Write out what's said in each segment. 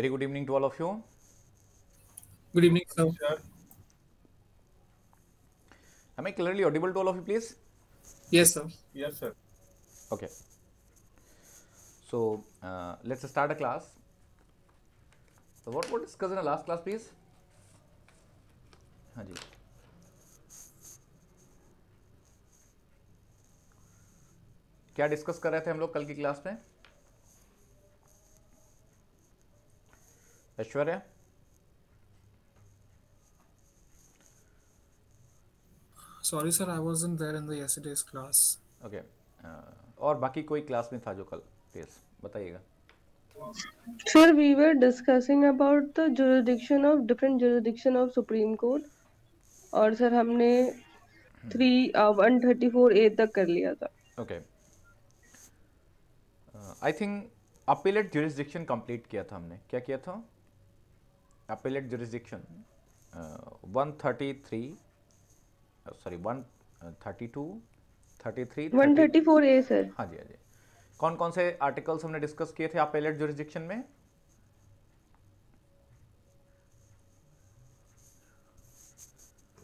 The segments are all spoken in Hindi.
Very good evening to all of you. Good evening, sir. Am I clearly audible to all of you, please? Yes, sir. Yes, sir. Okay. So, uh, let's start a class. So, what was discussed in the last class, please? Haan ji. क्या डिस्कस कर रहे थे हम लोग कल की क्लास में Aishwarya sorry sir I was in there in the yesterday's class okay और बाकी कोई क्लास में था जो कल टेल्स बताइएगा sir we were discussing about the jurisdiction of different jurisdiction of supreme court और सर हमने थ्री वन ए तक कर लिया था okay I think appellate jurisdiction complete किया था हमने क्या किया था appellate jurisdiction uh, 133 uh, sorry 132 33 134 A sir हाँ जी हाँ जी कौन कौन से आर्टिकल्स हमने डिस्कस किए थे अपेलेट जुरिस्डिक्शन में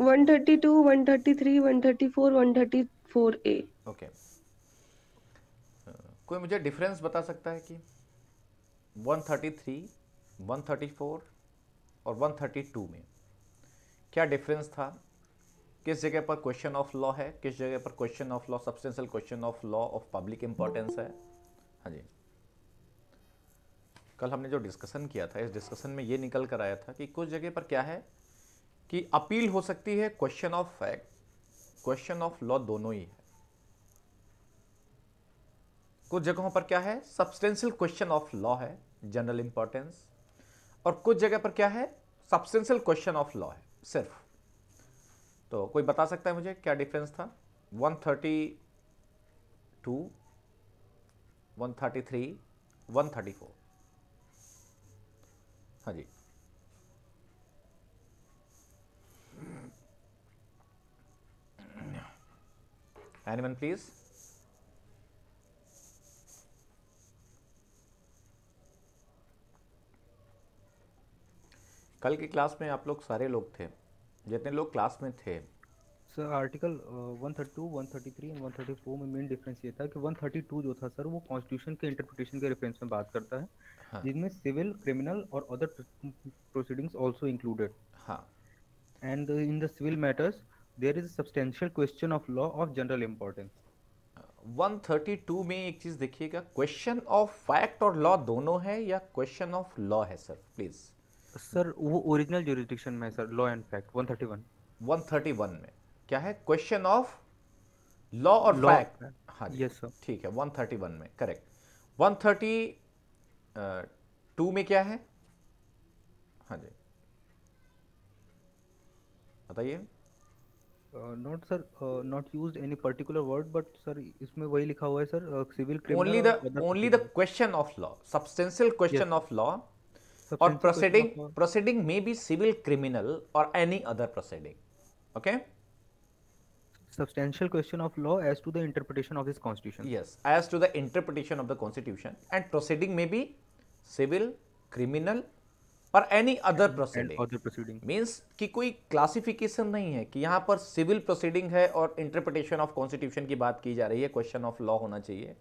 one thirty two one thirty three one thirty four one thirty four A okay कोई मुझे डिफरेंस बता सकता है कि one thirty three one thirty four और 132 में क्या डिफरेंस था किस जगह पर क्वेश्चन ऑफ लॉ है किस जगह पर question of law substantial question of law of public importance है हाँ जी कल हमने जो डिस्कशन किया था इस डिस्कशन में ये निकल कर आया था कि कुछ जगह पर क्या है कि अपील हो सकती है question of fact question of law दोनों ही है कुछ जगहों पर क्या है सब्सटेंशियल क्वेश्चन ऑफ लॉ है जनरल इंपॉर्टेंस और कुछ जगह पर क्या है सब्सटेंशियल क्वेश्चन ऑफ लॉ है सिर्फ तो कोई बता सकता है मुझे क्या डिफरेंस था 132 133 134 हाँ जी anyone प्लीज कल की क्लास में आप लोग सारे लोग थे जितने लोग क्लास में थे sir article one thirty two one thirty three and one thirty four में मेन डिफरेंस ये था कि वन थर्टी टू जो था सर वो कॉन्स्टिट्यूशन के इंटरप्रिटेशन के रेफरेंस में बात करता है हाँ. जिसमें सिविल क्रिमिनल और अदर प्रोसीडिंग्स ऑल्सो इंक्लूडेड हाँ and in the civil matters there is substantial question of law of general importance 132 में एक चीज देखिएगा क्वेश्चन ऑफ फैक्ट और लॉ दोनों है या क्वेश्चन ऑफ लॉ है सर प्लीज़ सर वो ओरिजिनल ज्यूरिसडिक्शन में सर लॉ एंड फैक्ट 131 131 में क्या है क्वेश्चन ऑफ लॉ और फैक्ट हाँ यस सर ठीक है 131 में करेक्ट टू में क्या है हाँ जी बताइए not sir not use any particular word but sir इसमें वही लिखा हुआ है sir civil only the only the question of law substantial question of law और proceeding proceeding may be civil criminal or any other proceeding okay substantial question of law as to the interpretation of this constitution yes as to the interpretation of the constitution and proceeding may be civil criminal और एनी अदर प्रोसीडिंग मींस कि कोई क्लासिफिकेशन नहीं है कि यहाँ पर सिविल प्रोसीडिंग है और इंटरप्रिटेशन ऑफ कॉन्स्टिट्यूशन की बात की जा रही है क्वेश्चन ऑफ लॉ होना चाहिए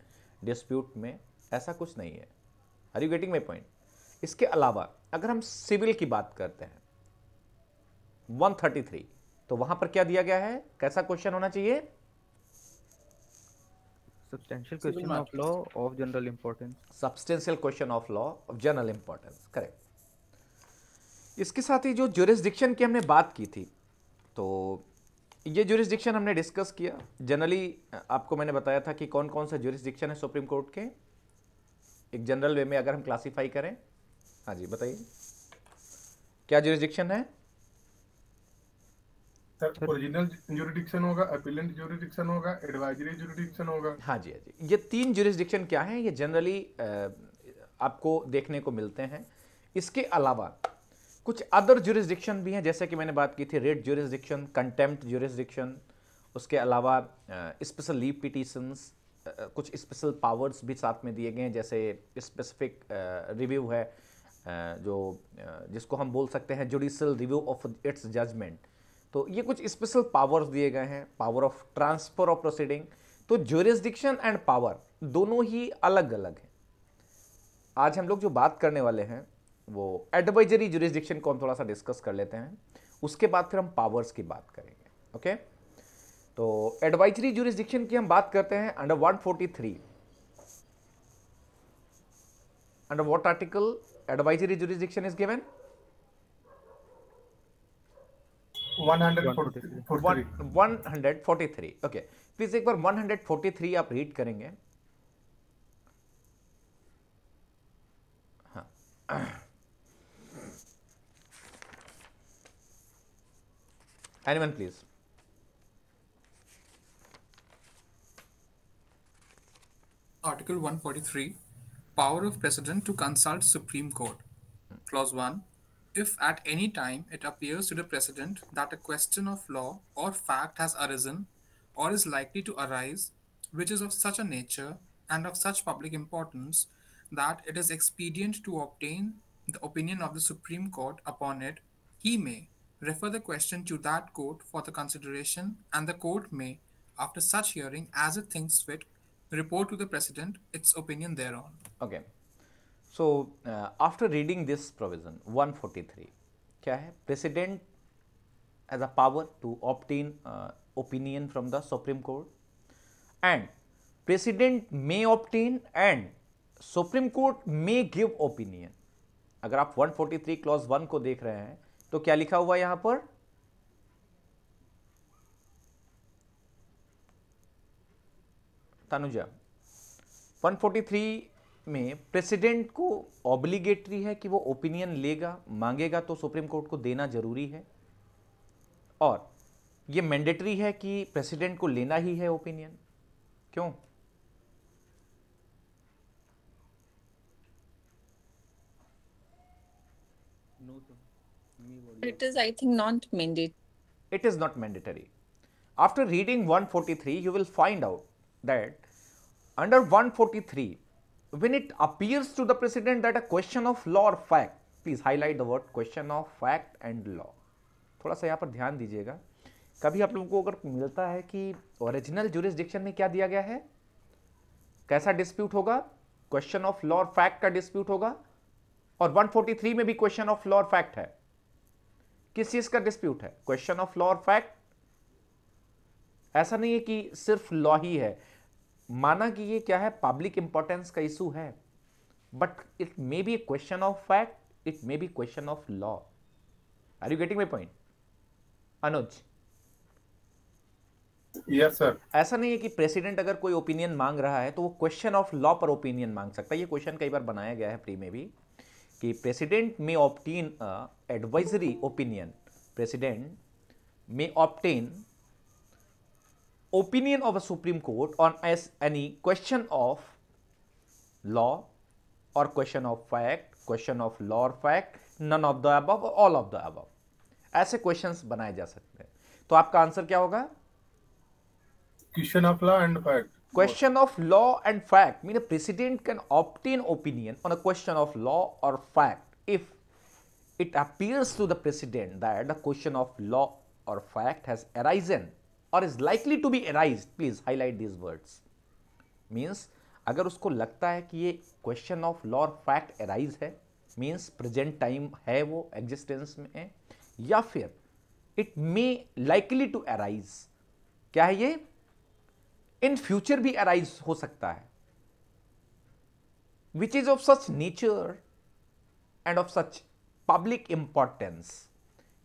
डिस्प्यूट में ऐसा कुछ नहीं है are you getting my point इसके अलावा अगर हम सिविल की बात करते हैं 133 तो वहां पर क्या दिया गया है कैसा क्वेश्चन होना चाहिए substantial question of law of general importance substantial question of law of general importance correct इसके साथ ही जो ज्यूरिसडिक्शन की हमने बात की थी तो ये ज्यूरिसडिक्शन हमने डिस्कस किया जनरली आपको मैंने बताया था कि कौन कौन सा ज्यूरिसडिक्शन है सुप्रीम कोर्ट के एक जनरल वे में अगर हम क्लासीफाई करें हाँ जी बताइए क्या जुरिडिक्शन है ओरिजिनल होगा होगा हाँ हाँ है आपको देखने को मिलते हैं इसके अलावा कुछ अदर भी जैसे कि मैंने बात की थी रेड उसके अलावा स्पेशल लीव पिटिशंस कुछ स्पेशल पावर्स भी साथ में दिए गए हैं जैसे स्पेसिफिक रिव्यू है जो जिसको हम बोल सकते हैं judicial review of its judgement तो ये कुछ स्पेशल पावर्स दिए गए हैं power of transfer of proceeding तो ज्यूरिस्डिक्शन एंड पावर दोनों ही अलग अलग हैं आज हम लोग जो बात करने वाले हैं वो एडवाइजरी ज्यूरिस्डिक्शन को हम थोड़ा सा डिस्कस कर लेते हैं उसके बाद फिर हम पावर्स की बात करेंगे ओके तो एडवाइजरी ज्यूरिस्डिक्शन की हम बात करते हैं under 143 under what article advisory jurisdiction is given 143 okay please एक बार 143 आप रीड करेंगे anyone please article 143 power of president to consult Supreme Court. Clause 1. If at any time it appears to the president that a question of law or fact has arisen or is likely to arise, which is of such a nature and of such public importance that it is expedient to obtain the opinion of the Supreme Court upon it, he may refer the question to that court for the consideration, and the court may, after such hearing as it thinks fit, report to the president its opinion thereon. Okay. So, uh, after reading this provision 143, क्या है president has a power to obtain uh, opinion from the Supreme Court and president may obtain and Supreme Court may give opinion. अगर आप 143 क्लॉज 1 को देख रहे हैं तो क्या लिखा हुआ यहाँ पर तानुजा 143 में प्रेसिडेंट को ऑब्लिगेटरी है कि वो ओपिनियन लेगा मांगेगा तो सुप्रीम कोर्ट को देना जरूरी है और ये मैंडेटरी है कि प्रेसिडेंट को लेना ही है ओपिनियन क्यों it is I think, not mandatory. It is not mandatory. After reading 143, you will that under 143, when it appears to the president that a question of law or fact, please highlight the word question of fact and law. थोड़ा सा यहाँ पर ध्यान दीजिएगा कभी आप लोगों को अगर मिलता है कि ओरिजिनल जुरिस्डिक्शन में क्या दिया गया है कैसा डिस्प्यूट होगा क्वेश्चन ऑफ लॉ और फैक्ट का डिस्प्यूट होगा और 143 में भी क्वेश्चन ऑफ लॉ और फैक्ट है किस चीज का डिस्प्यूट है क्वेश्चन ऑफ लॉ और फैक्ट ऐसा नहीं है कि सिर्फ लॉ ही है माना कि ये क्या है पब्लिक इंपॉर्टेंस का इशू है but it may be question of fact it may be question of law are you getting my point Anuj yes sir ऐसा नहीं है कि प्रेसिडेंट अगर कोई ओपिनियन मांग रहा है तो वो क्वेश्चन ऑफ लॉ पर ओपिनियन मांग सकता है ये क्वेश्चन कई बार बनाया गया है प्री में भी कि president may obtain advisory opinion president may obtain opinion of a Supreme Court on any question of law or question of fact, question of law or fact, none of the above all of the above. ऐसे questions बनाए जा सकते हैं तो आपका आंसर क्या होगा question of law and fact. Question of law and fact means a president can obtain opinion on a question of law or fact if it appears to the president that the question of law or fact has arisen और is likely to be arise please highlight these words means अगर उसको लगता है कि ये क्वेश्चन ऑफ लॉ और फैक्ट एराइज है मीन्स प्रेजेंट टाइम है वो एग्जिस्टेंस में है या फिर it may likely to arise क्या है ये इन फ्यूचर भी अराइज हो सकता है which is of such nature and of such public importance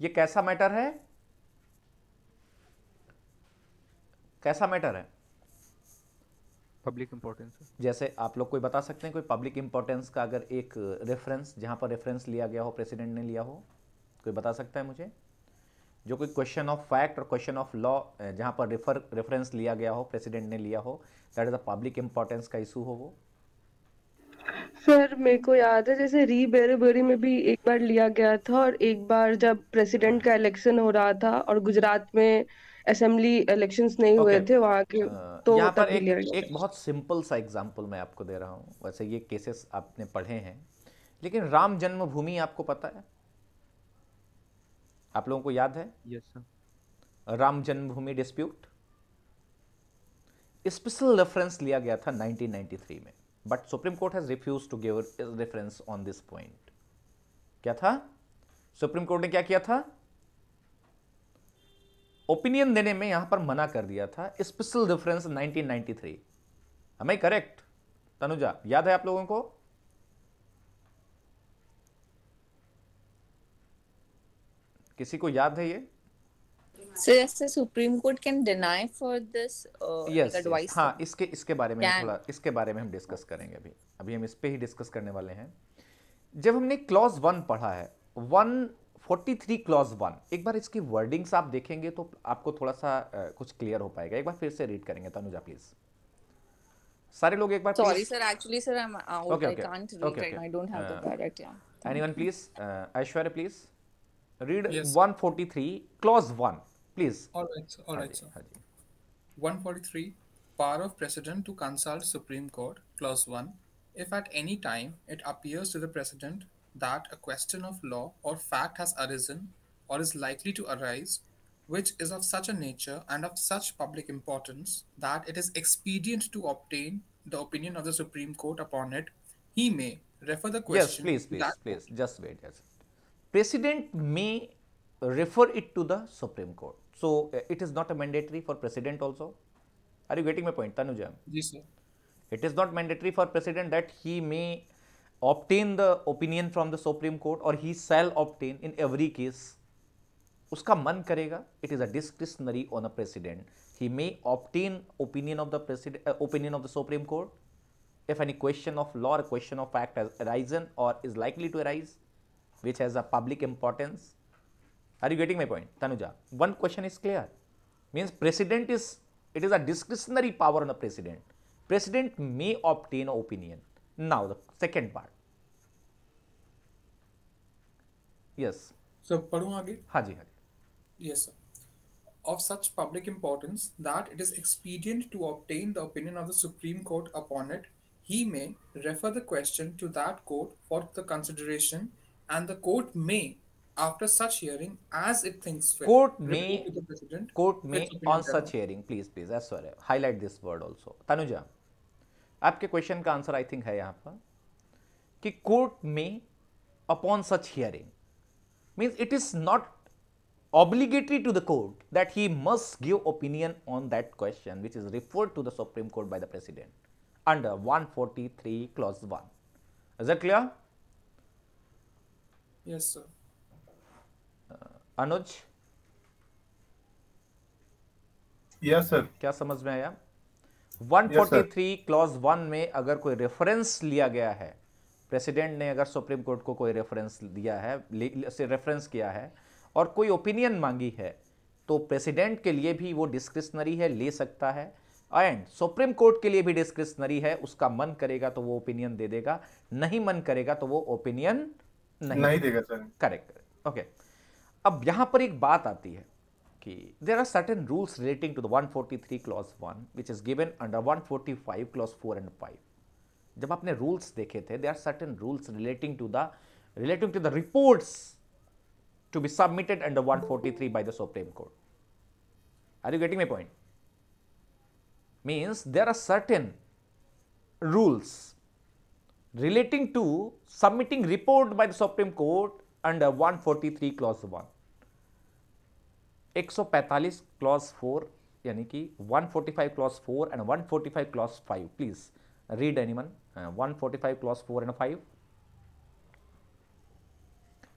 ये कैसा मैटर है कैसा मैटर है पब्लिक इम्पोर्टेंस जैसे आप लोग कोई बता सकते हैं कोई पब्लिक इम्पोर्टेंस का अगर एक रेफरेंस जहाँ पर रेफरेंस लिया गया हो प्रेसिडेंट ने लिया हो कोई बता सकता है मुझे जो कोई क्वेश्चन ऑफ फैक्ट और क्वेश्चन ऑफ लॉ जहाँ पर रेफर रेफरेंस लिया गया हो प्रेसिडेंट ने लिया हो that is a public importance का इशू हो वो सर मेरे को याद है जैसे री बेरेबरी में भी एक बार लिया गया था और एक बार जब प्रेसिडेंट का इलेक्शन हो रहा था और गुजरात में असेंबली इलेक्शन नहीं okay. हुए थे वहाँ के तो पर एक, एक बहुत सिंपल सा एग्जाम्पल मैं आपको दे रहा हूँ वैसे ये केसेस आपने पढ़े हैं लेकिन राम जन्मभूमि आपको पता है आप लोगों को याद है yes, sir Ram Janmabhoomi dispute special reference लिया गया था 1993 में but supreme court has refuse to give reference on this point क्या था सुप्रीम कोर्ट ने क्या किया था ओपिनियन देने में यहां पर मना कर दिया था स्पेशल डिफरेंस 1993 हमें करेक्ट तनुजा याद है आप लोगों को किसी को याद है ये supreme court can deny for this yes हाँ इसके इसके बारे में थोड़ा इसके बारे में हम डिस्कस करेंगे अभी अभी हम इस पे ही डिस्कस करने वाले हैं जब हमने क्लॉज वन पढ़ा है वन 43 क्लॉज वन एक बार इसकी वर्डिंग्स आप देखेंगे तो आपको थोड़ा सा कुछ क्लियर हो पाएगा एक बार फिर से रीड करेंगे तनुजा प्लीज सारे लोग एक बार sorry sir actually sir I am out I can't read right I don't have the direct या anyone please Aishwarya please read 143 clause 1 please all right all right sir 143 power of president to consult supreme court clause 1 if at any time it appears to the president that a question of law or fact has arisen or is likely to arise, which is of such a nature and of such public importance that it is expedient to obtain the opinion of the Supreme Court upon it, he may refer the question. Yes, please, please, please, just wait. Yes. President may refer it to the Supreme Court. So, uh, it is not a mandatory for president also. Are you getting my point, Tanuja? Yes, sir. It is not mandatory for president that he may obtain the opinion from the Supreme Court or he shall obtain in every case, uska man karega, it is a discretionary on a president. He may obtain opinion of the president, uh, opinion of the Supreme Court. If any question of law or question of fact has arisen or is likely to arise, which has a public importance. Are you getting my point? Tanuja, one question is clear. Means president is, it is a discretionary power on a president. President may obtain opinion. Now, the second part. Yes. So, पढ़ूँ आगे? हाँ जी Yes, sir. Of such public importance that it is expedient to obtain the opinion of the Supreme Court upon it, he may refer the question to that court for the consideration, and the court may, after such hearing, as it thinks fit, court may to the president. Court may on such hearing, please, please. I sorry. Highlight this word also. Tanuja, your question का I think, थिंक है कि कोर्ट में upon such hearing means it is not obligatory to the court that he must give opinion on that question which is referred to the supreme court by the president under one forty three clause one is it clear Anuj yes sir क्या समझ में आया one forty three clause one में अगर कोई रेफरेंस लिया गया है प्रेसिडेंट ने अगर सुप्रीम कोर्ट को कोई रेफरेंस दिया है से रेफरेंस किया है और कोई ओपिनियन मांगी है तो प्रेसिडेंट के लिए भी वो डिस्क्रिशनरी है ले सकता है एंड सुप्रीम कोर्ट के लिए भी डिस्क्रिशनरी है उसका मन करेगा तो वो ओपिनियन दे देगा नहीं मन करेगा तो वो ओपिनियन नहीं, नहीं देगा सर करेक्ट ओके अब यहाँ पर एक बात आती है कि there are certain rules relating to the 143 clause one which is given under 145 clause four and five जब आपने रूल्स देखे थे they are certain rules relating to the relating to the reports to be submitted under 143 by the Supreme Court. Are you getting my point? Means there are certain rules relating to submitting report by the Supreme Court under 143 clause 1. 145 clause 4 यानी 145 clause 4 and 145 clause 5 please read anyone 145 clause four and five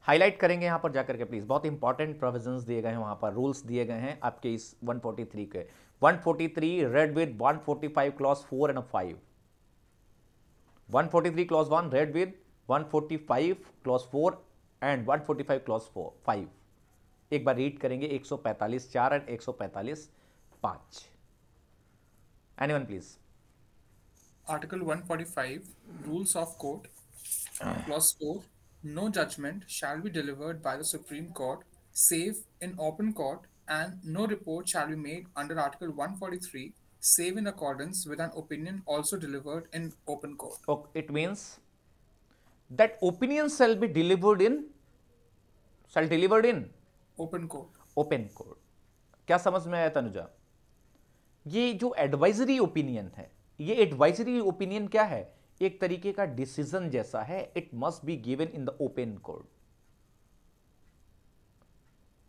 highlight करेंगे यहां पर जाकर के प्लीज बहुत इंपॉर्टेंट प्रोविजन दिए गए हैं वहां पर रूल्स दिए गए हैं आपके इस 143 के 143 read with 145 clause four and five one forty three clause one read with one forty five clause four and one forty five clause four five एक बार रीड करेंगे एक सौ पैंतालीस चार एंड एक सौ पैंतालीस anyone please Article 145, Rules of Court, clause ah. 4, no judgment shall be delivered by the Supreme Court save in open court, and no report shall be made under Article 143 save in accordance with an opinion also delivered in open court. Okay, it means that opinion shall be delivered in shall delivered in open court. Open court. क्या समझ में आया तनुजा ये जो एडवाइजरी ओपिनियन है ये एडवाइजरी ओपिनियन क्या है एक तरीके का डिसीजन जैसा है it must be given in the open court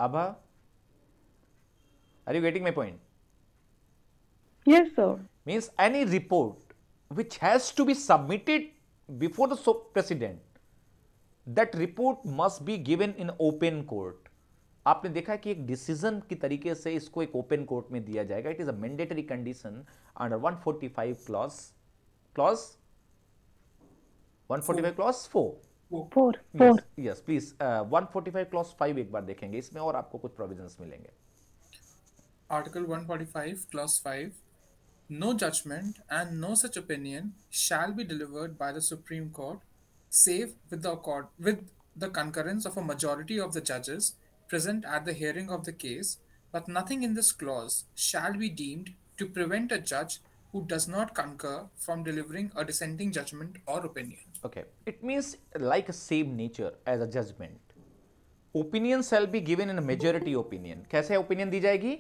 अब are you getting my point means any report which has to be submitted before the president that report must be given in open court आपने देखा कि एक डिसीजन की तरीके से इसको एक ओपन कोर्ट में दिया जाएगा it is a condition under 145 forty five clause clause one clause four four yes please 145 forty five clause five एक बार देखेंगे इसमें और आपको कुछ प्रोविजन मिलेंगे article one forty five clause five no judgement and no such opinion shall be delivered by the supreme court save with the with the concurrence of a majority of the जजेस present at the hearing of the case, but nothing in this clause shall be deemed to prevent a judge who does not concur from delivering a dissenting judgment or opinion. Okay, it means like a same nature as a judgment. Opinion shall be given in a majority opinion. कैसे opinion दी जाएगी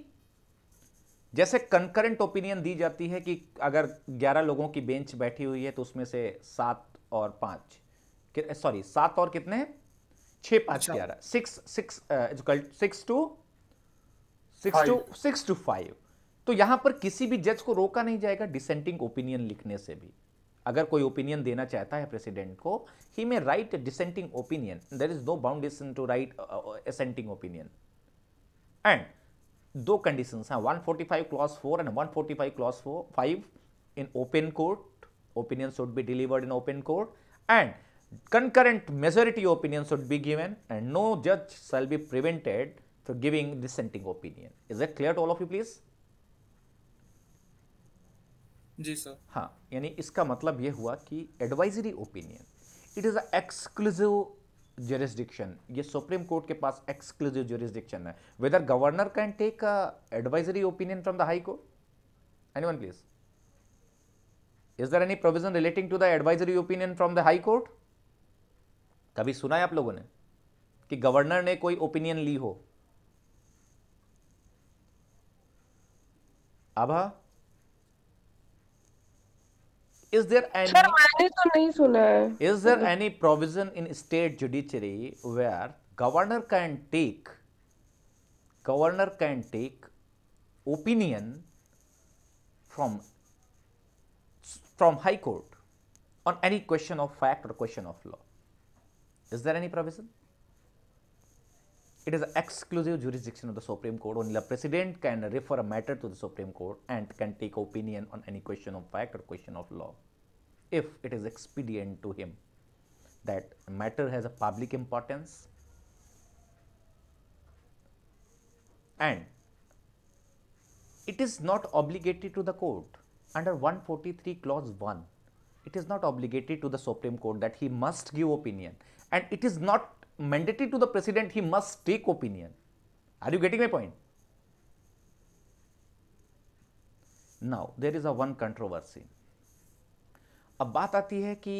जैसे कंकरेंट ओपिनियन दी जाती है कि अगर 11 लोगों की बेंच बैठी हुई है तो उसमें से सात और पाँच सॉरी सात और कितने हैं छह पांच अच्छा। ग्यारह six six six two six two six two five तो यहां पर किसी भी जज को रोका नहीं जाएगा डिसेंटिंग ओपिनियन लिखने से भी अगर कोई ओपिनियन देना चाहता है प्रेसिडेंट को ही may write dissenting opinion there is no foundation to write assenting opinion and दो कंडीशन हैं 145 clause four and 145 clause four five in open court opinion should be delivered in open court and concurrent majority opinion should be given and no judge shall be prevented from giving dissenting opinion. Is that clear to all of you please? जी सर हाँ यानी इसका मतलब ये हुआ कि advisory opinion it is a exclusive jurisdiction ये सुप्रीम कोर्ट के पास एक्सक्लूसिव जोरिस्डिक्शन है whether governor can take a advisory opinion from the high court anyone please is there any provision relating to the advisory opinion from the high court कभी सुना है आप लोगों ने कि गवर्नर ने कोई ओपिनियन ली हो आभा इज देर एनी तो नहीं सुना है is there any provision in state judiciary where governor can take governor can take opinion from from high court on any question of fact और question of law Is there any provision? It is exclusive jurisdiction of the Supreme Court. Only the President can refer a matter to the Supreme Court and can take opinion on any question of fact or question of law if it is expedient to him that matter has a public importance and it is not obligated to the court under 143 clause 1 it is not obligated to the supreme court that he must give opinion and it is not mandatory to the president, he must take opinion. Are you getting my point? Now, there is a one controversy. ab baat aati hai ki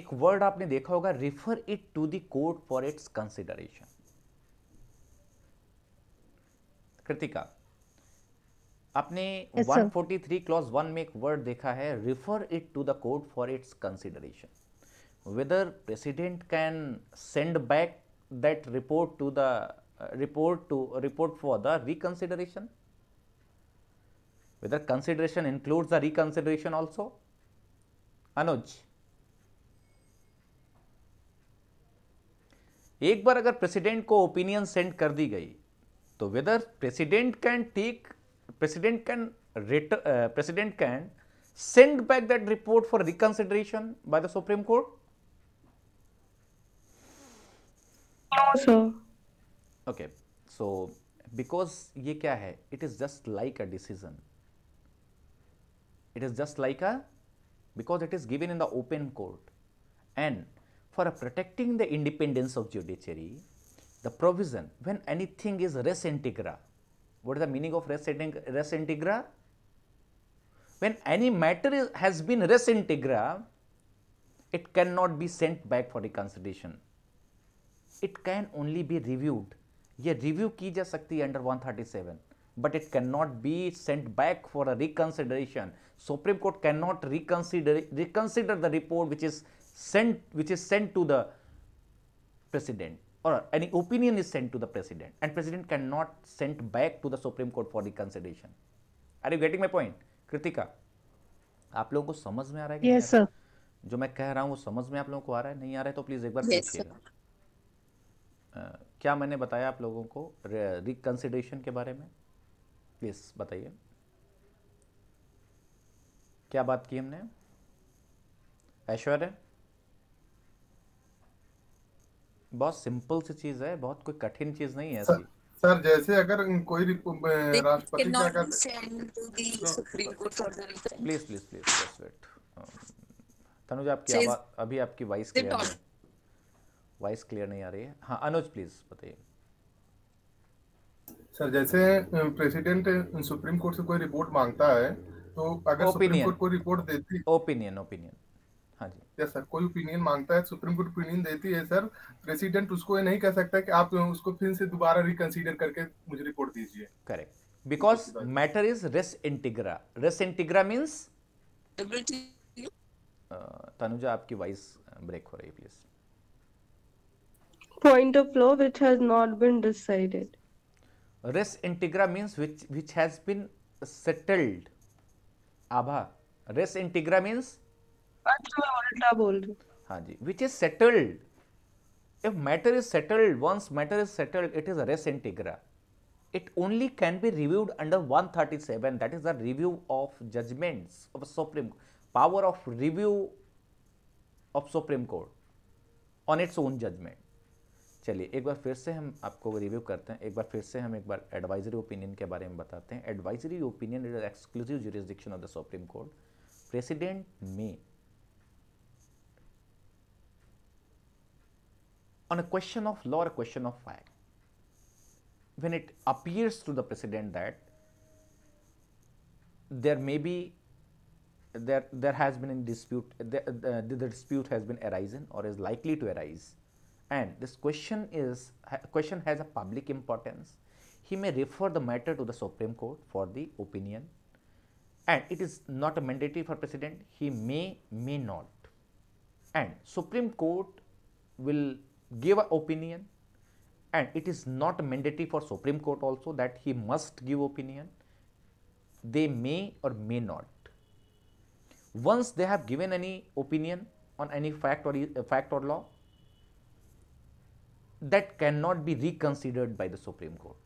ek word aapne dekha hoga refer it to the court for its consideration kritika आपने yes, 143 क्लॉज वन में एक वर्ड देखा है refer it to the court for its consideration whether president can send back that report to the uh, report to uh, report for the reconsideration whether consideration includes the reconsideration also Anuj एक बार अगर प्रेसिडेंट को ओपिनियन सेंड कर दी गई तो whether president can take president can president can send back that report for reconsideration by the supreme court No Okay. So because ये क्या है? It is just like a decision. It is just like a because it is given in the open court and for protecting the independence of judiciary the provision when anything is res integra what is the meaning of res, res integra when any matter has been res integra it cannot be sent back for reconsideration it can only be reviewed ये रिव्यू की जा सकती है under 137 but it can not be sent back for a reconsideration supreme court can not reconsider reconsider the report which is sent which is sent to the president और any opinion is sent to the president and president can not sent back to the supreme court for reconsideration are you getting my point Kritika आप लोगों को समझ में आ रहा है yes, sir. जो मैं कह रहा हूँ वो समझ में आप लोगों को आ रहा है नहीं आ रहा है तो प्लीज एक बार yes, क्या मैंने बताया आप लोगों को रिकन्सिडरेशन के बारे में प्लीज़ बताइए क्या बात की हमने ऐश्वर्य बहुत सिंपल सी चीज़ है बहुत कोई कठिन चीज़ नहीं है ऐसी सर जैसे अगर कोई राष्ट्रपति क्या प्लीज प्लीज प्लीज तनुज आपकी आवाज अभी आपकी वॉइस क्लियर है वॉइस क्लियर नहीं आ रही है हाँ अनुज प्लीज बताइए सर जैसे प्रेसिडेंट सुप्रीम कोर्ट से कोई रिपोर्ट मांगता है तो अगर सुप्रीम कोर्ट कोई रिपोर्ट देती ओपिनियन ओपिनियन हाँ जी यस सर कोई ओपिनियन मांगता है सुप्रीम कोर्ट ओपिनियन देती है सर प्रेसिडेंट उसको ये नहीं कह सकता कि आप उसको फिर से दोबारा रिकंसीडर करके मुझे रिपोर्ट दीजिए correct because matter is res integra res integra means Tanuja आपकी वॉइस ब्रेक हो रही है please point of law which has not been decided. Res integra means which which has been settled. Abha res integra means acha ulta bol बोल रही हाँ which is settled. If matter is settled, once matter is settled, it is a res integra. It only can be reviewed under 137. That is the review of judgments of Supreme power of review of Supreme Court on its own judgment. चलिए एक बार फिर से हम आपको रिव्यू करते हैं एक बार फिर से हम एक बार एडवाइजरी ओपिनियन के बारे में बताते हैं advisory opinion is exclusive jurisdiction of the supreme court president may on a question of law और question of fact when it appears to the president that there may be there there has been in dispute the dispute has been arisen और is likely to arise and this question is question has a public importance he may refer the matter to the supreme court for the opinion and it is not a mandatory for president he may may not and supreme court will give an opinion and it is not mandatory for supreme court also that he must give opinion they may or may not once they have given any opinion on any fact or fact or law that cannot be reconsidered by the Supreme Court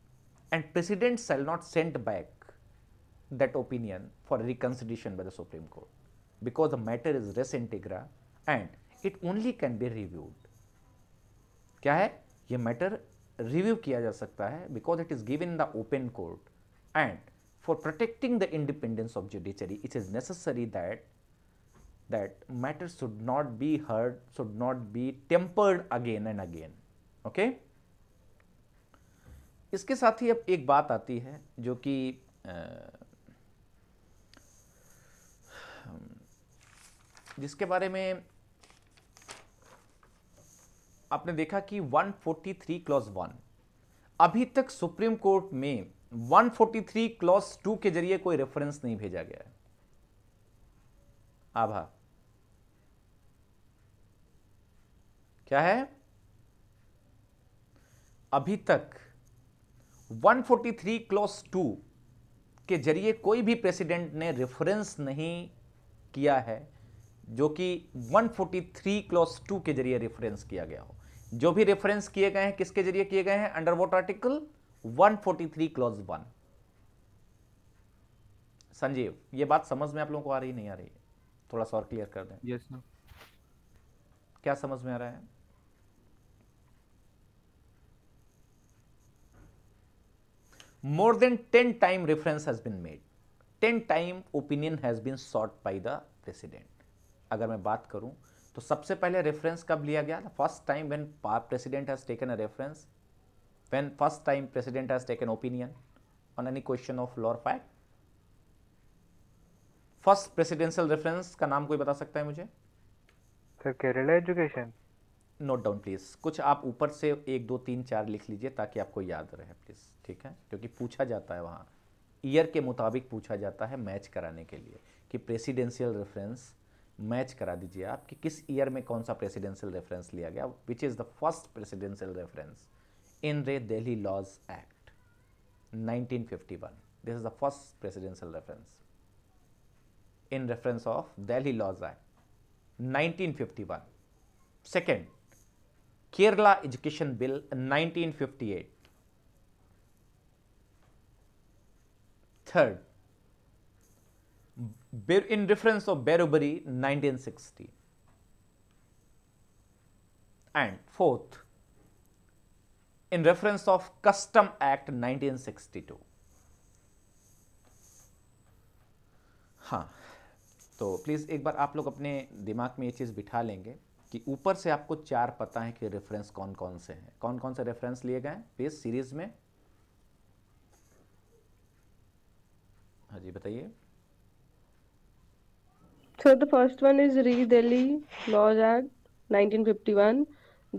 and president shall not send back that opinion for reconsideration by the Supreme Court because the matter is res integra and it only can be reviewed. क्या है ये मैटर रिव्यू किया जा सकता है because it is given in the open court and for protecting the independence of judiciary it is necessary that that matter should not be heard, should not be tempered again and again. Okay इसके साथ ही अब एक बात आती है जो कि जिसके बारे में आपने देखा कि 143 क्लॉज वन अभी तक सुप्रीम कोर्ट में 143 क्लॉज टू के जरिए कोई रेफरेंस नहीं भेजा गया है आभा क्या है अभी तक 143 क्लॉस टू के जरिए कोई भी प्रेसिडेंट ने रेफरेंस नहीं किया है जो कि 143 क्लॉस टू के जरिए रेफरेंस किया गया हो जो भी रेफरेंस किए गए हैं किसके जरिए किए गए हैं under vote article 143 clause one Sanjeev ये बात समझ में आप लोगों को आ रही नहीं आ रही है थोड़ा सा और क्लियर कर दें यस yes, क्या समझ में आ रहा है more than 10 time reference has been made 10 time opinion has been sought by the president agar main baat karu to sabse pehle reference kab liya gaya the first time when president has taken a reference when first time president has taken opinion on any question of law or fact first presidential reference का नाम कोई बता सकता है मुझे sir Kerala education note down please कुछ आप ऊपर से एक दो तीन चार लिख लीजिए ताकि आपको याद रहे प्लीज़ ठीक है क्योंकि पूछा जाता है वहाँ ईयर के मुताबिक पूछा जाता है मैच कराने के लिए कि प्रेसिडेंशियल रेफरेंस मैच करा दीजिए आप कि किस ईयर में कौन सा प्रेसिडेंशियल रेफरेंस लिया गया which is the first presidential reference in re Delhi laws act 1951 this is the first presidential reference in reference of Delhi laws act 1951. Second, Kerala education bill 1958. Third, in reference of Beriberi 1960. And fourth, in reference of Custom Act 1962. हाँ तो प्लीज़ एक बार आप लोग अपने दिमाग में ये चीज़ बिठा लेंगे कि ऊपर से आपको चार पता है कि रेफरेंस कौन कौन से हैं कौन कौन से रेफरेंस लिए गए हैं सीरीज़ में हाँ जी बताइए So the first one is Re Delhi Laws Act 1951,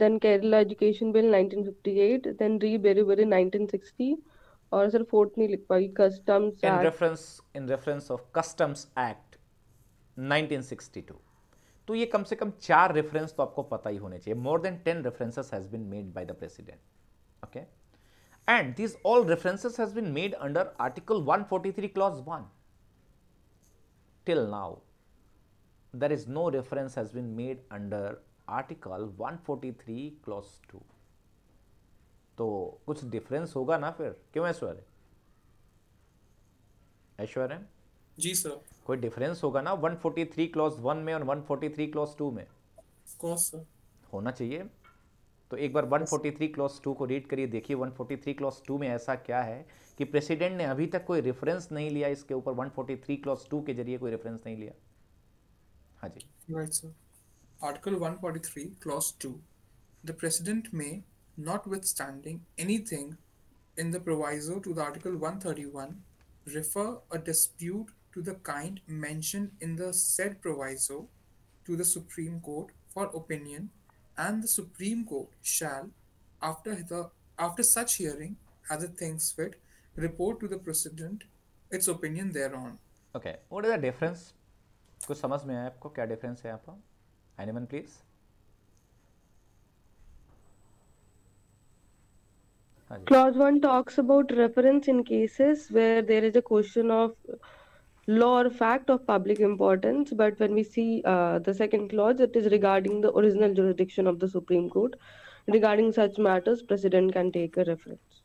then Kerala Education Bill 1958, then Re Beriberi 1960, और सर फोर्थ नहीं लिख पाई customs in reference in reference of customs act 1962 तो ये कम से कम चार रेफरेंस तो आपको पता ही होने चाहिए more than ten references has been made by the president okay and these all references has been made under article 143 clause 1 till now there is no reference has been made under article 143 clause 2 तो कुछ डिफरेंस होगा ना फिर क्यों ऐश्वर्य ऐश्वर्य जी सर कोई डिफरेंस होगा ना 143 क्लॉज 1 में और 143 क्लॉज 2 में सर होना चाहिए तो एक बार 143 फोर्टी थ्री क्लॉस टू को रीड करिए देखिए 143 फोर्टी थ्री क्लॉस टू में ऐसा क्या है कि प्रेसिडेंट ने अभी तक कोई रेफरेंस नहीं लिया इसके ऊपर 143 फोर्टी थ्री क्लॉस टू के जरिए कोई रेफरेंस नहीं लिया हाँ जी right sir article 143 forty three clause two the president may not with standing any thing in the proviso to the article 131 thirty one refer a dispute to the kind mention in the said proviso to the supreme court for opinion and the Supreme Court shall, after, the, after such hearing as it thinks fit, report to the President its opinion thereon. Okay, what is the difference? कुछ समझ में आया आपको क्या डिफरेंस है यहाँ पर एनिमन please Clause 1 talks about reference in cases where there is a question of law or fact of public importance but when we see uh, the second clause it is regarding the original jurisdiction of the supreme court regarding such matters president can take a reference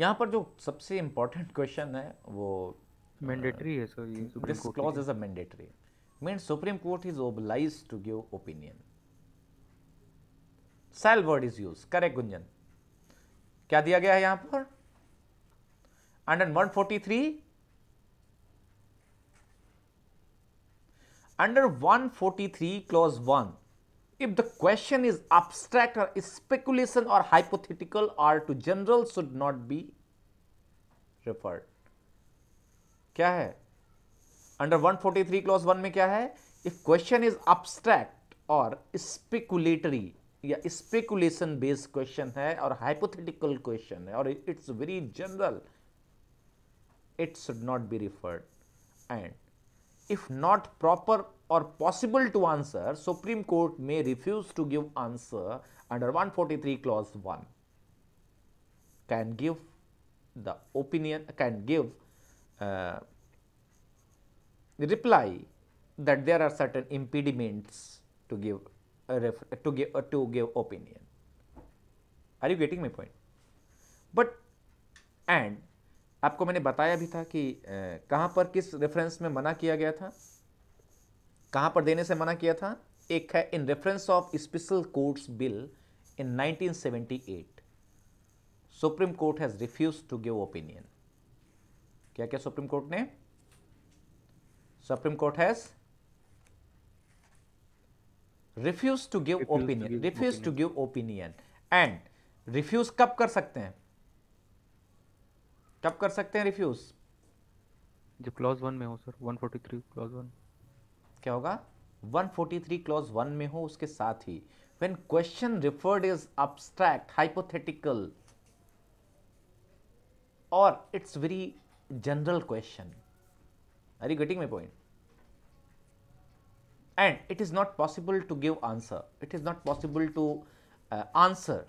यहाँ पर जो सबसे इम्पोर्टेंट क्वेश्चन है वो मैंडेटरी uh, है सर ये this clause is a mandatory mean supreme court is oblige to give opinion shall word is use correct Gunjan क्या दिया गया है यहाँ पर and then 143 under 143 clause 1 if the question is abstract or speculation or hypothetical or to general should not be referred क्या है Under 143 clause 1 में क्या है If question is abstract or speculatory, या स्पेकुलेशन बेस्ड क्वेश्चन है और हाइपोथेटिकल क्वेश्चन है और it's very general it should not be referred and if not proper or possible to answer, Supreme Court may refuse to give answer under 143 clause 1 can give the opinion can give uh, reply that there are certain impediments to give uh, to give uh, to give opinion are you getting my point but and आपको मैंने बताया भी था कि कहाँ पर किस रेफरेंस में मना किया गया था कहाँ पर देने से मना किया था एक है in reference of special courts bill in 1978 supreme court has refuse to give opinion क्या क्या सुप्रीम कोर्ट ने supreme court has refuse to give opinion refuse to give opinion and refuse कब कर सकते हैं कब कर सकते हैं रिफ्यूज जब क्लॉज वन में हो sir one forty three clause one क्या होगा one forty three clause one में हो उसके साथ ही when question referred is abstract hypothetical और it's very general question are you getting my point and it is not possible to give answer it is not possible to answer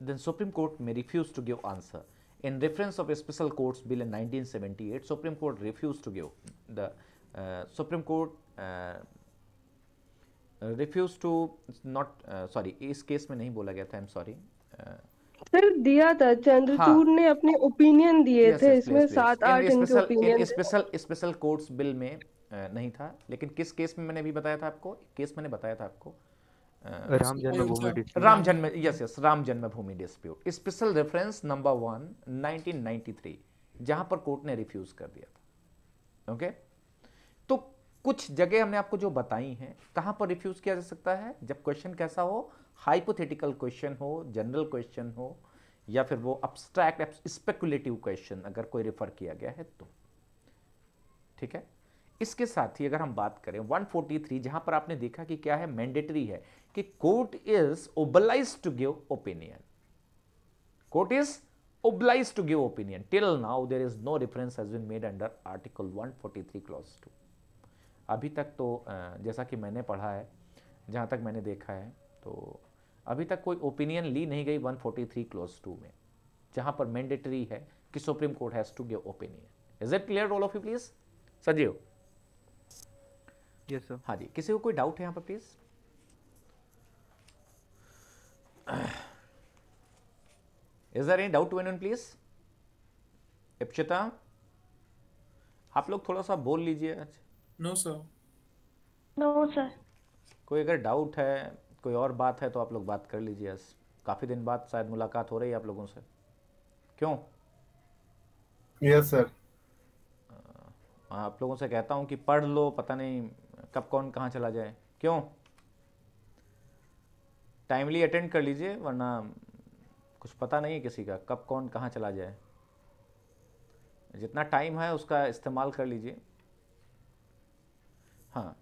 then Supreme Court may refuse to give answer. In reference of a special courts bill in 1978, Supreme Court refused to give the uh, Supreme Court uh, refused to not uh, sorry इस केस में नहीं बोला गया था I'm sorry सॉरी सर दिया था चंद्रचूड़ हाँ, ने अपने ओपिनियन दिए yes, थे yes, इसमें सात आठ इनके opinion special special courts bill में नहीं था लेकिन किस केस में मैंने अभी बताया था आपको केस मैंने बताया था आपको Uh, राम जन्मभूमि राम जन्म yes yes Ram Janmabhoomi dispute special reference number one 1993 जहां पर कोर्ट ने रिफ्यूज कर दिया था ओके तो कुछ जगह हमने आपको जो बताई हैं कहां पर रिफ्यूज किया जा सकता है जब क्वेश्चन कैसा हो हाइपोथेटिकल क्वेश्चन हो जनरल क्वेश्चन हो या फिर वो अब्स्ट्रैक्ट स्पेकुलेटिव क्वेश्चन अगर कोई रेफर किया गया है तो ठीक है इसके साथ ही अगर हम बात करें 143 जहां पर आपने देखा कि क्या है मैंडेटरी है कि court is oblige to give opinion court is oblige to give opinion till now there is no reference has been made under article 143 clause two अभी तक तो जैसा कि मैंने पढ़ा है जहाँ तक मैंने देखा है तो अभी तक कोई ओपिनियन ली नहीं गई 143 क्लॉज टू में जहाँ पर मैंडेटरी है कि supreme court has to give opinion is it clear all of you please Sanjeev yes sir हाँ जी किसी को कोई डाउट है यहाँ पर please is there any doubt to anyone please? Ipsita आप लोग थोड़ा सा बोल लीजिए आज नो सर नो सर कोई अगर डाउट है कोई और बात है तो आप लोग बात कर लीजिए आज काफ़ी दिन बाद शायद मुलाकात हो रही है आप लोगों से क्यों यस सर आप लोगों से कहता हूँ कि पढ़ लो पता नहीं कब कौन कहाँ चला जाए क्यों टाइमली अटेंड कर लीजिए वरना कुछ पता नहीं है किसी का कब कौन कहाँ चला जाए जितना टाइम है उसका इस्तेमाल कर लीजिए हाँ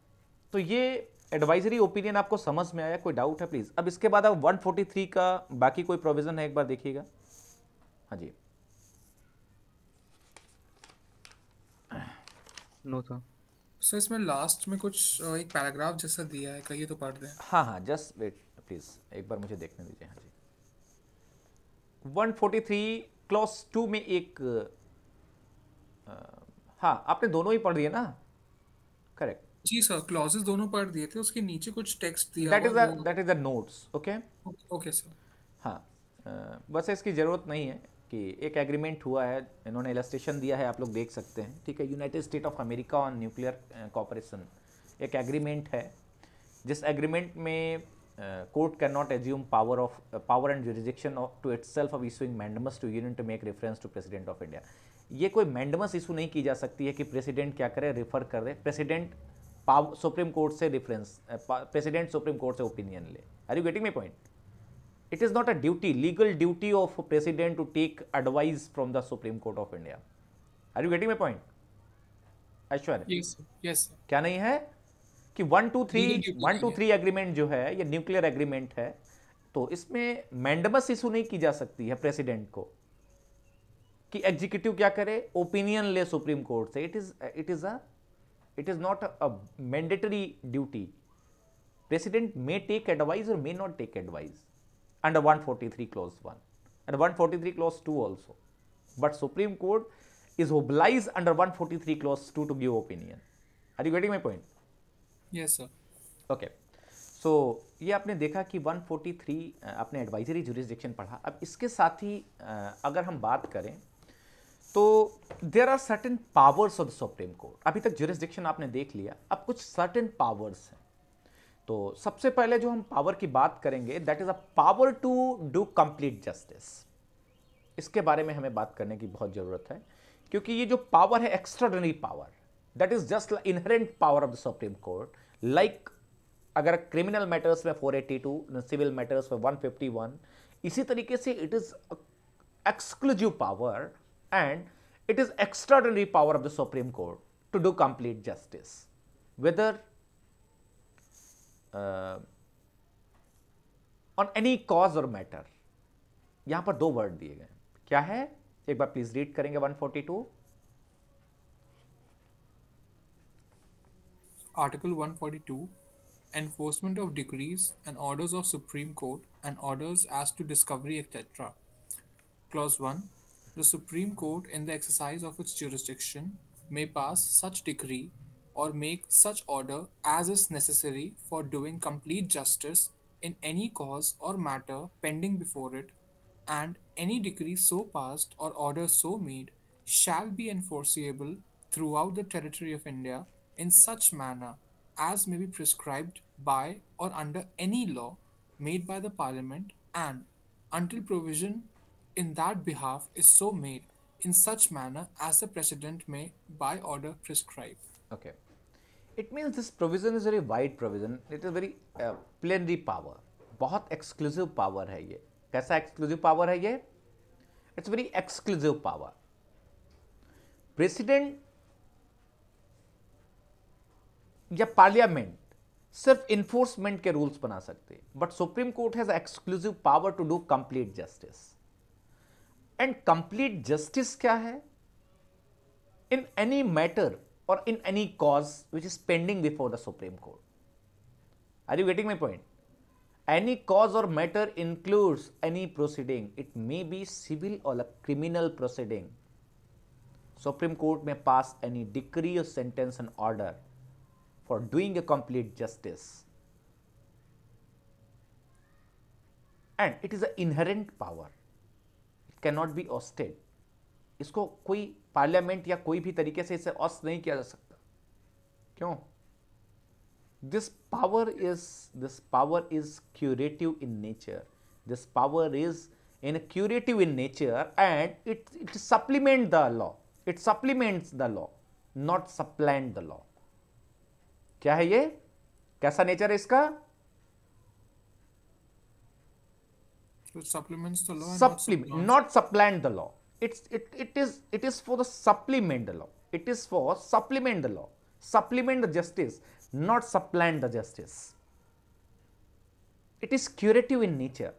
तो ये एडवाइजरी ओपिनियन आपको समझ में आया कोई डाउट है प्लीज़ अब इसके बाद आप 143 का बाकी कोई प्रोविज़न है एक बार देखिएगा हाँ जी नो सर सर इसमें लास्ट में कुछ एक पैराग्राफ जैसा दिया है कहिए तो पढ़ दें हाँ हाँ जस्ट वेट प्लीज़ एक बार मुझे देखने दीजिए हाँ जी 143 क्लॉस टू में एक आ, हाँ आपने दोनों ही पढ़ दिए ना करेक्ट जी सर क्लॉजेस दोनों पढ़ दिए थे उसके नीचे कुछ टेक्स्ट दिया that is that is the notes okay okay sir हाँ बस इसकी ज़रूरत नहीं है कि एक एग्रीमेंट हुआ है इन्होंने इलस्ट्रेशन दिया है आप लोग देख सकते हैं ठीक है United State of America on nuclear cooperation एक एग्रीमेंट है जिस एग्रीमेंट में uh, court cannot assume power of uh, power and jurisdiction of, to itself of issuing mandamus to union to make reference to president of India. ये कोई मैंडमस इशू नहीं की जा सकती है कि प्रेसिडेंट क्या करे रेफर कर दे प्रेसिडेंट सुप्रीम कोर्ट से रेफरेंस प्रेसिडेंट सुप्रीम कोर्ट से ओपिनियन ले are you getting my point it is not a duty legal duty of a president to take advice from the supreme court of india are you getting my point aishwarya yes yes kya nahi hai कि one two three one two three agreement जो है ये न्यूक्लियर एग्रीमेंट है तो इसमें मैंडमस इशू नहीं की जा सकती है प्रेसिडेंट को कि एग्जीक्यूटिव क्या करे ओपिनियन ले सुप्रीम कोर्ट से it is it is a it is not a mandatory duty president may take advice और may not take advice under 143 forty three and two also but supreme court is oblige under one forty three clause two to give opinion are you getting my point yes sir okay so ये आपने देखा कि 143 आपने एडवाइजरी जुरिस्डिक्शन पढ़ा अब इसके साथ ही अगर हम बात करें तो there are certain powers of the supreme court अभी तक जुरिस्डिक्शन आपने देख लिया अब कुछ सर्टेन पावर्स हैं तो सबसे पहले जो हम पावर की बात करेंगे that is a power to do complete justice इसके बारे में हमें बात करने की बहुत ज़रूरत है क्योंकि ये जो पावर है extraordinary power that is just inherent power of the supreme court like अगर क्रिमिनल मैटर्स में 482 सिविल मैटर्स में 151 इसी तरीके से it is exclusive power and it is extraordinary power of the supreme court to do complete justice whether on any cause और मैटर यहां पर दो वर्ड दिए गए क्या है एक बार प्लीज रीड करेंगे 142 Article 142 enforcement of decrees and orders of Supreme Court and orders as to discovery, etc. Clause 1. The Supreme Court, in the exercise of its jurisdiction, may pass such decree or make such order as is necessary for doing complete justice in any cause or matter pending before it, and any decree so passed or order so made shall be enforceable throughout the territory of India in such manner as may be prescribed by or under any law made by the Parliament and until provision in that behalf is so made in such manner as the President may by order prescribe. Okay. It means this provision is very wide provision. It is very uh, plenary power. बहुत exclusive power है ये कैसा एक्सक्लूसिव exclusive है It's very exclusive power. President. या पार्लियामेंट सिर्फ इन्फोर्समेंट के रूल्स बना सकते but supreme court has exclusive power to do complete justice and complete justice क्या है इन एनी मैटर और in any cause which is pending before the supreme court are you getting my point any cause और matter includes any proceeding it may be civil और क्रिमिनल प्रोसीडिंग सुप्रीम कोर्ट में पास एनी डिक्री और sentence and order for doing a complete justice. And it is an inherent power. It cannot be ousted. इसको कोई पार्लियामेंट या कोई भी तरीके से इसे औस्त नहीं किया जा सकता क्यों this power is this power is curative in nature this power is in a curative in nature and it it supplement the law it supplements the law not supplant the law क्या है ये कैसा नेचर है इसका supplement not supplant the law it's it it is it is for the supplement law it is for supplement the law supplement the justice not supplant the justice it is curative in nature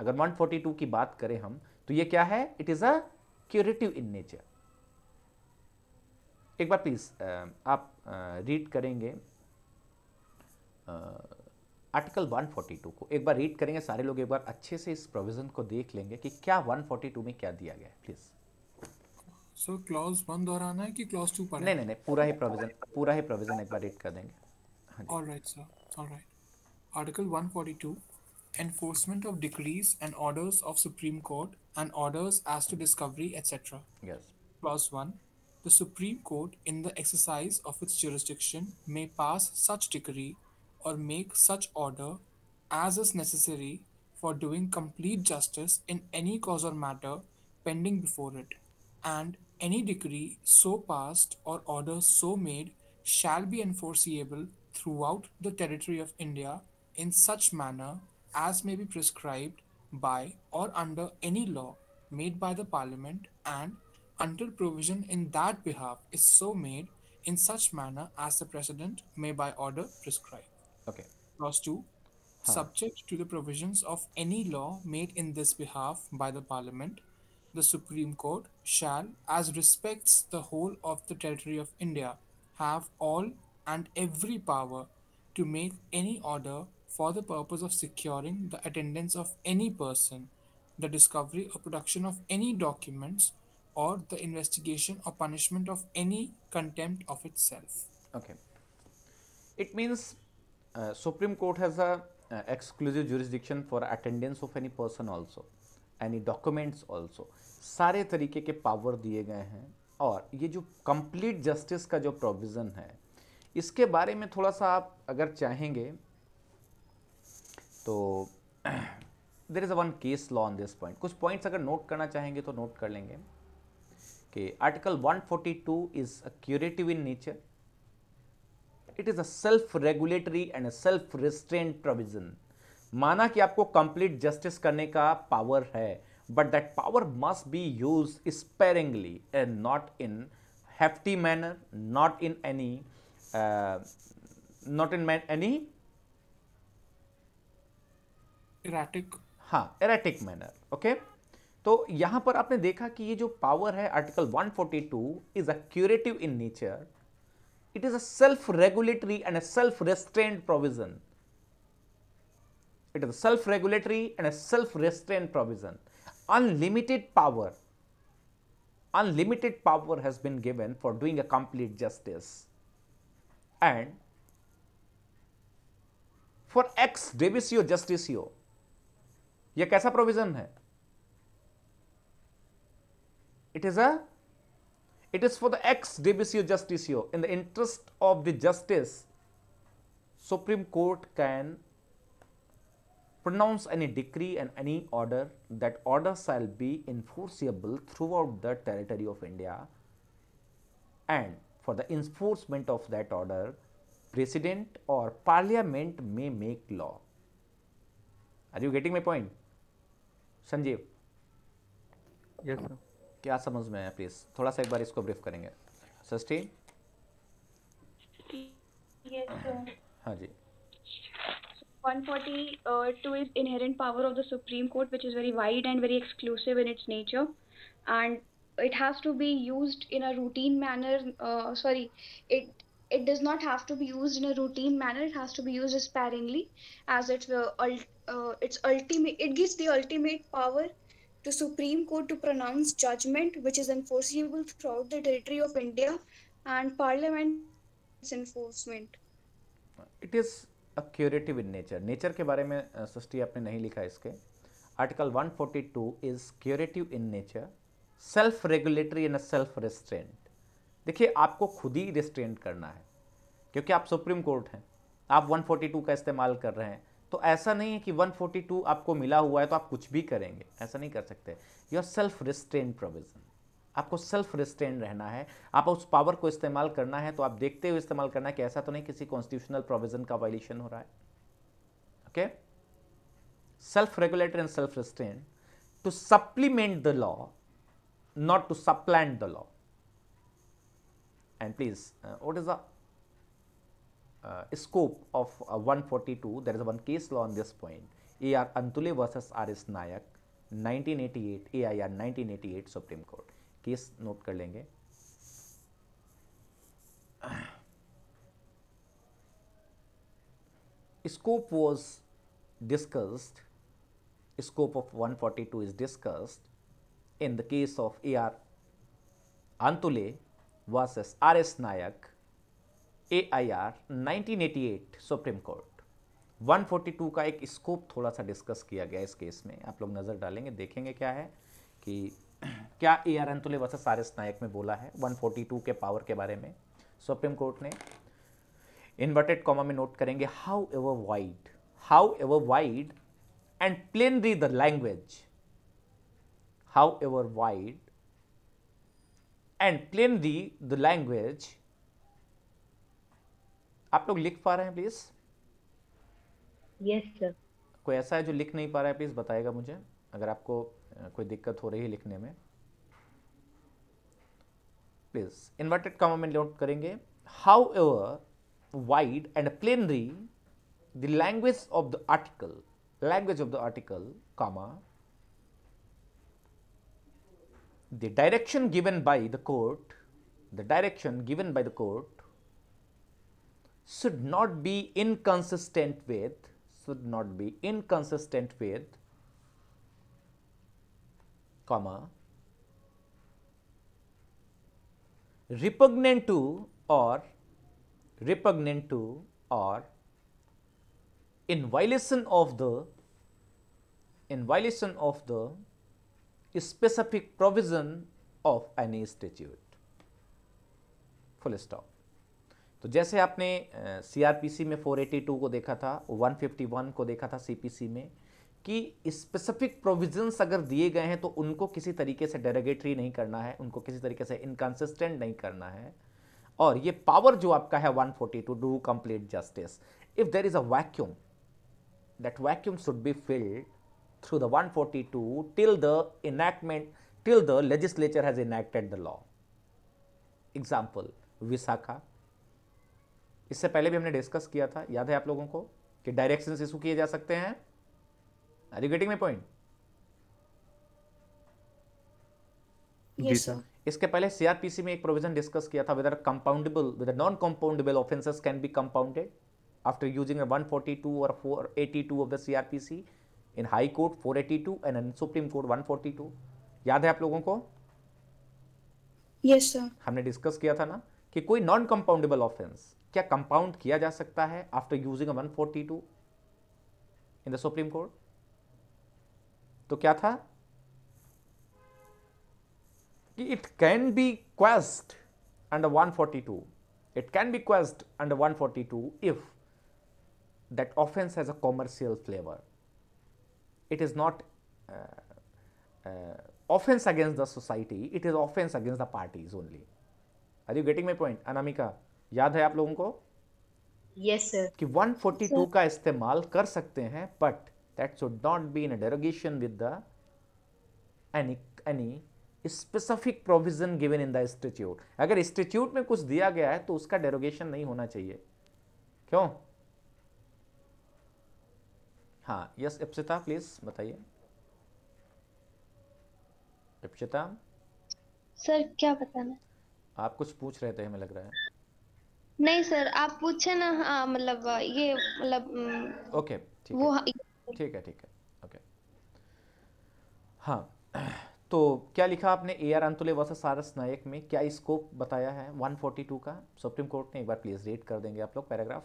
अगर 142 की बात करें हम तो ये क्या है it is a curative in nature एक बार प्लीज आप रीड करेंगे आर्टिकल 142 को एक बार रीड करेंगे सारे लोग एक बार अच्छे से इस प्रोविज़न को देख लेंगे कि क्या 142 में क्या दिया गया है प्लीज़ सर क्लॉज वन दोहराना है कि क्लॉज टू पढ़ना नहीं नहीं नहीं पूरा ही प्रोविज़न पूरा ही प्रोविज़न एक बार रीड कर देंगे alright sir alright article 142 enforcement of decrees and orders of Supreme Court and orders as to discovery, etc. Yes. Clause 1. The Supreme Court, in the exercise of its jurisdiction, may pass such decree or make such order as is necessary for doing complete justice in any cause or matter pending before it, and any decree so passed or order so made shall be enforceable throughout the territory of India in such manner as may be prescribed by or under any law made by the Parliament, and until provision in that behalf is so made in such manner as the President may by order prescribe. Okay. Clause 2. Huh. Subject to the provisions of any law made in this behalf by the Parliament, the Supreme Court shall, as respects the whole of the territory of India, have all and every power to make any order for the purpose of securing the attendance of any person, the discovery or production of any documents, or the investigation or punishment of any contempt of itself. Okay. It means supreme uh, Supreme Court has a uh, exclusive jurisdiction for attendance of any person also, any documents also. सारे तरीके के पावर दिए गए हैं और ये जो कंप्लीट जस्टिस का जो प्रोविज़न है इसके बारे में थोड़ा सा आप अगर चाहेंगे तो there is a one case law on this point कुछ पॉइंट्स अगर नोट करना चाहेंगे तो नोट कर लेंगे कि article 142 is a curative in nature it is a self regulatory and self restrain provision माना कि आपको कंप्लीट जस्टिस करने का पावर है but that power must be use sparingly and not in hefty manner not in any not in any erratic हाँ इराटिक मैनर ओके तो यहां पर आपने देखा कि ये जो पावर है article 142 is a curative in nature It is a self-regulatory and a self restrained provision. It is a self-regulatory and a self restrained provision. Unlimited power, unlimited power has been given for doing a complete justice. And for ex डेविसियो Justicio, यह कैसा provision? है it it is for the ex debicio justicio. In the interest of the justice, Supreme Court can pronounce any decree and any order. That order shall be enforceable throughout the territory of India. And for the enforcement of that order, President or Parliament may make law. Are you getting my point? Sanjeev. Yes, sir. क्या समझ में आया प्लीज़ थोड़ा सा एक बार इसको ब्रीफ करेंगे सृष्टि हाँ जी 142 is inherent power of the Supreme Court, which is very wide and very exclusive in its nature, and it has to be used in a routine manner. Uh, sorry, it it does not have to be used in a routine manner. It has to be used sparingly, as it's uh, uh, its ultimate. It gives the ultimate power to Supreme Court to pronounce judgment which is enforceable throughout the territory of India and Parliament's enforcement. It is a curative in nature. Nature के बारे में सृष्टि आपने नहीं लिखा इसके article 142 is curative in nature self regulatory and self restraint देखिए आपको खुद ही रिस्ट्रेंट करना है क्योंकि आप सुप्रीम कोर्ट हैं आप 142 का इस्तेमाल कर रहे हैं तो ऐसा नहीं है कि 142 आपको मिला हुआ है तो आप कुछ भी करेंगे ऐसा नहीं कर सकते योर सेल्फ रिस्ट्रेन प्रोविजन आपको सेल्फ रिस्ट्रेन रहना है आप उस पावर को इस्तेमाल करना है तो आप देखते हुए इस्तेमाल करना है कि ऐसा तो नहीं किसी कॉन्स्टिट्यूशनल प्रोविजन का वायलेशन हो रहा है okay self regulator and self restrain to supplement the law not to supplant the law and please what is the uh, scope of uh, 142, there is one case law on this point, AR Antule versus RS Nayak, 1988, AIR 1988 Supreme Court. केस नोट कर लेंगे scope was discussed scope of 142 is discussed in the case of AR Antule versus RS Nayak A I R nineteen eighty eight supreme court 142 का एक स्कोप थोड़ा सा डिस्कस किया गया इस केस में आप लोग नज़र डालेंगे देखेंगे क्या है कि क्या ए आर अंतुल वर्सेस सारिस नायक में बोला है 142 के पावर के बारे में सुप्रीम कोर्ट ने इन्वर्टेड कॉमा में नोट करेंगे however wide however wide and plenary the language however wide and plenary the language आप लोग लिख पा रहे हैं प्लीज यस सर कोई ऐसा है जो लिख नहीं पा रहा है प्लीज बताएगा मुझे अगर आपको कोई दिक्कत हो रही है लिखने में प्लीज इन्वर्टेड कॉमा में नोट करेंगे however wide and plenary the language of the article language of the article comma the direction given by the court the direction given by the court should not be inconsistent with should not be inconsistent with comma repugnant to or repugnant to or in violation of the in violation of the specific provision of any statute full stop तो जैसे आपने सीआरपीसी में 482 को देखा था 151 को देखा था सीपीसी में कि स्पेसिफिक प्रोविजंस अगर दिए गए हैं तो उनको किसी तरीके से डेरेगेटरी नहीं करना है उनको किसी तरीके से इनकन्सिस्टेंट नहीं करना है और ये पावर जो आपका है 142 forty two do complete justice if there is a vacuum should be should through the one forty 142 till the enactment till the legislature has enacted the law example Vishakha इससे पहले भी हमने डिस्कस किया था याद है आप लोगों को कि डायरेक्शन इशू किए जा सकते हैं आर यू गेटिंग पॉइंट इसके पहले सीआरपीसी में एक प्रोविजन डिस्कस किया था whether compoundable whether non compoundable offences can be compounded after using 142 और 482 of the CrPC in high court 482 and in supreme court 142 याद है आप लोगों को यस yes, सर हमने डिस्कस किया था ना कि कोई नॉन कंपाउंडेबल ऑफेंस क्या कंपाउंड किया जा सकता है after using one forty two in the supreme court तो क्या था कि it can be quashed under one forty two it can be quashed under one forty two if that offence has a commercial flavour it is not offence against the society it is offence against the parties only are you getting my point Anamika याद है आप लोगों को यस yes, सर कि 142 sir. का इस्तेमाल कर सकते हैं but that should not be in derogation with the any any specific provision given in the institute अगर इंस्टीट्यूट में कुछ दिया गया है तो उसका डेरोगेशन नहीं होना चाहिए क्यों हाँ यस इप्सिता प्लीज बताइए इप्सिता सर क्या बताना आप कुछ पूछ रहे थे हमें लग रहा है नहीं सर आप पूछे ना हाँ, मतलब ये मतलब हम्म, ओके वो हाँ, ठीक है ठीक है ओके हाँ तो क्या लिखा आपने A R Antulay versus R Nayak में क्या स्कोप बताया है 142 का सुप्रीम कोर्ट ने एक बार प्लीज रीड कर देंगे आप लोग paragraph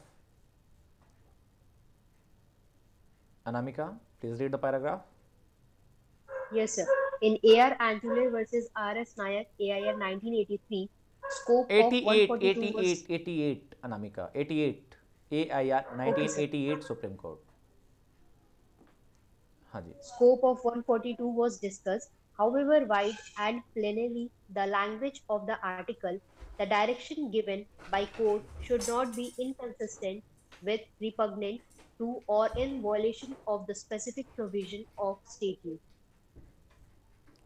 Anamika please read the paragraph yes sir in A R Antulay versus R S Nayak A I R 1983 scope 88, of 88, 88, Anamika, 88, AIR 1988 okay, Supreme Court. Scope of 142 was discussed. However wide and plenary the language of the article, the direction given by court should not be inconsistent with repugnant to or in violation of the specific provision of statute.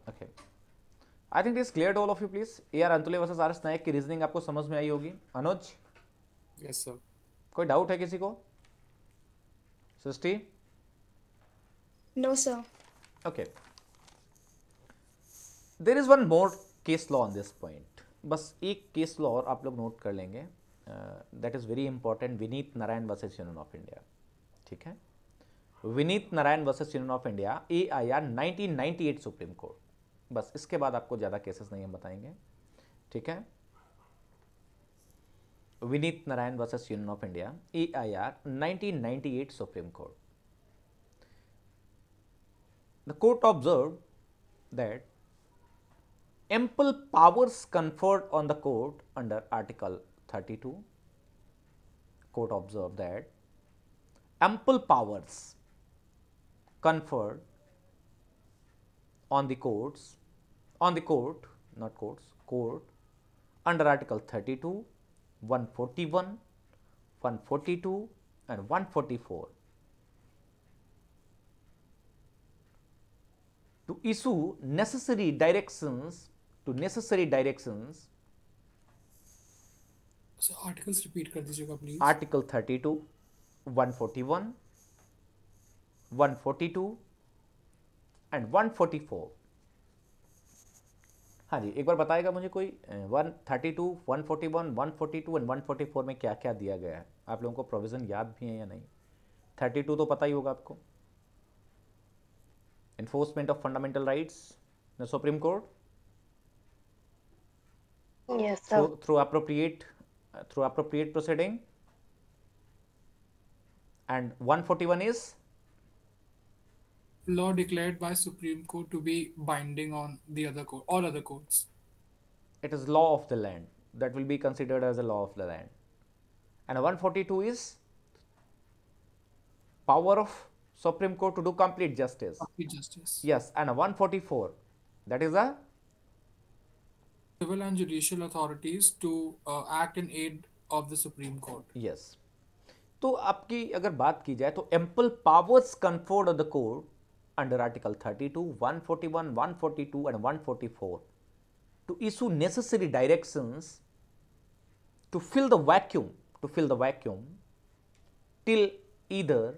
Okay. I think this is clear to all of you please A R Antulay versus R S Nayak की रीजनिंग आपको समझ में आई होगी अनुज यस सर कोई डाउट है किसी को Srishti no sir okay there is one more case law on this point बस एक केस लॉ और आप लोग नोट कर लेंगे that is very important Vineet Narayan versus Union of India ठीक है Vineet Narayan versus Union of India A I R nineteen ninety eight supreme court बस इसके बाद आपको ज़्यादा केसेस नहीं हम बताएंगे ठीक है Vineet Narayan versus Union of India E I R nineteen ninety eight supreme court the court observe that ample powers conferred on the court under article thirty two court observe that ample powers conferred on the courts on the court, not courts, court under article 32, 141, 142 and 144 to issue necessary directions to necessary directions so articles repeat please article 32 141 142 and 144 हाँ जी एक बार बताएगा मुझे कोई one thirty two one forty one one forty two and one forty four में क्या क्या दिया गया है आप लोगों को प्रोविज़न याद भी है या नहीं थर्टी टू तो पता ही होगा आपको enforcement of fundamental rights the supreme court through appropriate proceeding and one forty 141 इज law declared by Supreme Court to be binding on the other court all other courts? It is law of the land that will be considered as a law of the land. And 142 is power of Supreme Court to do complete justice. Complete justice. Yes, and 144 that is a civil and judicial authorities to uh, act in aid of the Supreme Court. Yes. तो आपकी अगर बात की जाए तो ample powers conferred on the court under Article 32, 141, 142 and 144 to issue necessary directions to fill the vacuum, to fill the vacuum till either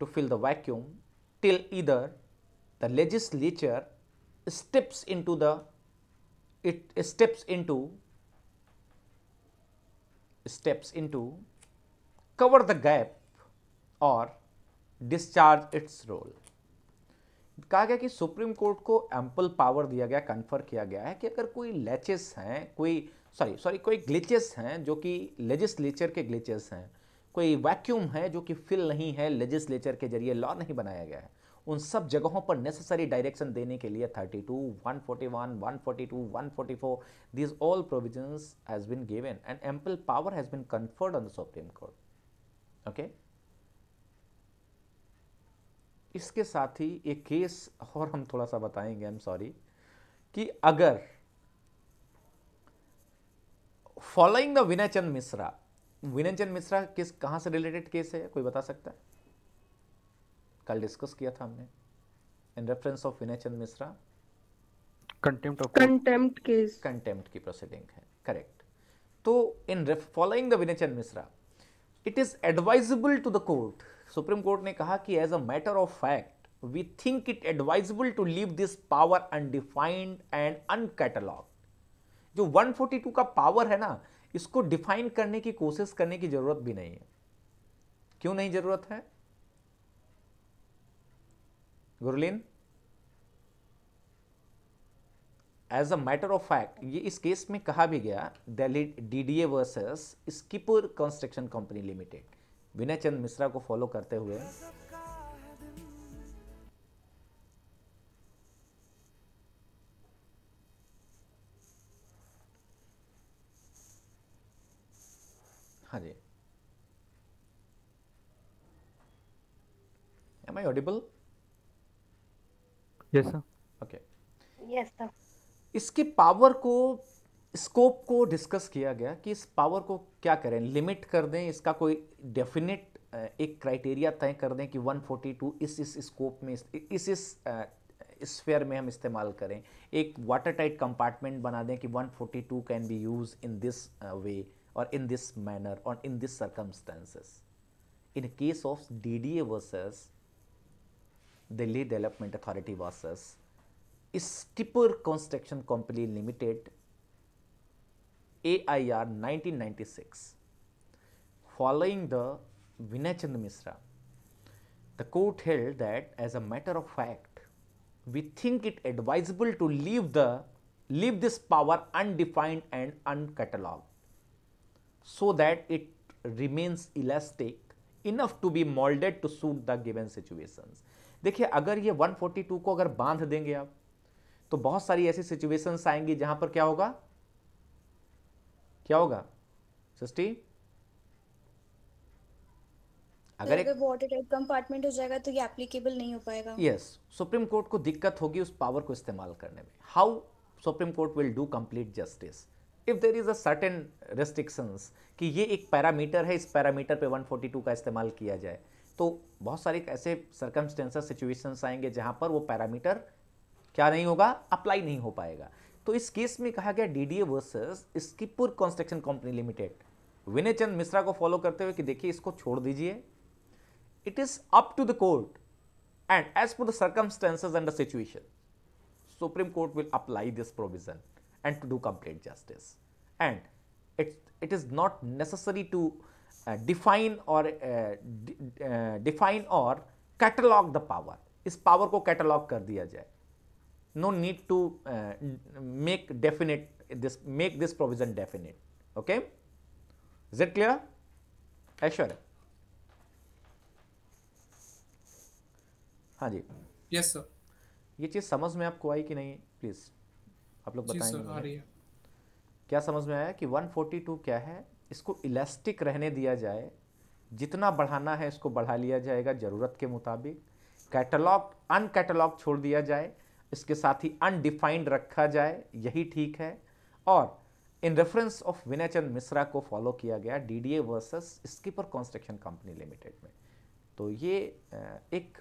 to fill the vacuum till either the legislature steps into the it steps into steps into cover the gap or discharge its role कहा गया कि सुप्रीम कोर्ट को एम्पल पावर दिया गया कन्फर किया गया है कि अगर कोई लेचेस हैं कोई सॉरी सॉरी कोई ग्लिचेस हैं जो कि लेजिस्लेचर के ग्लिचेस हैं कोई वैक्यूम है जो कि फिल नहीं है लेजिस्लेचर के जरिए लॉ नहीं बनाया गया है उन सब जगहों पर नेसेसरी डायरेक्शन देने के लिए 32, 141, 142, 144 forty four provisions all provision given and ample power has been conferred on the supreme court okay इसके साथ ही एक केस और हम थोड़ा सा बताएंगे आई एम सॉरी कि अगर फॉलोइंग द विनय चंद मिश्रा विनय चंद मिश्रा किस कहां से रिलेटेड केस है कोई बता सकता है कल डिस्कस किया था हमने in reference of Vinay Chand Mishra contempt of contempt case contempt की प्रोसीडिंग है करेक्ट तो in following the Chand Mishra it is advisable to the court supreme court ने कहा कि as a matter of fact we think it advisable to leave this power undefined and uncatalogue जो 142 का पावर है ना इसको डिफाइन करने की कोशिश करने की जरूरत भी नहीं है क्यों नहीं जरूरत है Gurleen as a matter of fact ये इस केस में कहा भी गया Delhi DDA versus Skipper construction company limited Vinay Chand Mishra को फॉलो करते हुए हाँ जी am I audible yes sir okay yes sir इसकी पावर को स्कोप को डिस्कस किया गया कि इस पावर को क्या करें लिमिट कर दें इसका कोई डेफिनेट एक क्राइटेरिया तय कर दें कि 142 इस इस स्कोप में इस इस स्फेयर में हम इस्तेमाल करें एक वाटर टाइट कंपार्टमेंट बना दें कि 142 can be use in this way और इन दिस मैनर और in this circumstances in case of D D A versus Delhi development authority versus Skipper construction company limited AIR 1996 following the Vinayachand Mishra. The court held that as a matter of fact, we think it advisable to leave the leave this power undefined and uncatalogued so that it remains elastic enough to be molded to suit the given situations. देखिए अगर ये 142 को अगर बांध देंगे आप तो बहुत सारी ऐसी सिचुएशंस आएंगी जहां पर क्या होगा क्या होगा सृष्टि अगर एक वाटर टाइप कंपार्टमेंट हो जाएगा तो ये एप्लीकेबल नहीं हो पाएगा यस सुप्रीम कोर्ट को दिक्कत होगी उस पावर को इस्तेमाल करने में how supreme court will do complete justice if there is a certain restrictions कि ये एक पैरामीटर है इस पैरामीटर पे 142 का इस्तेमाल किया जाए तो बहुत सारे ऐसे सर्कमस्टेंसेस सिचुएशंस आएंगे जहां पर वो पैरामीटर क्या नहीं होगा अप्लाई नहीं हो पाएगा तो इस केस में कहा गया DDA versus Skipper construction company limited Vinay Chand Mishra को फॉलो करते हुए कि देखिए इसको छोड़ दीजिए it is up to the court and as per the circumstances and the situation supreme court will apply this provision and to do complete justice and it it is not necessary to uh, define और कैटलॉग द पावर इस पावर को कैटलॉग कर दिया जाए no need to uh, make definite this make this provision definite okay is it clear Aishwarya हाँ जी यस ये चीज समझ में आपको आई कि नहीं प्लीज आप लोग बताएंगे क्या समझ में आया कि 142 क्या है इसको इलास्टिक रहने दिया जाए जितना बढ़ाना है इसको बढ़ा लिया जाएगा ज़रूरत के मुताबिक कैटलॉग अनकैटलॉग छोड़ दिया जाए इसके साथ ही अनडिफाइंड रखा जाए यही ठीक है और in reference of Vinay Chand Mishra को फॉलो किया गया D D A versus Skipper construction company limited में तो ये एक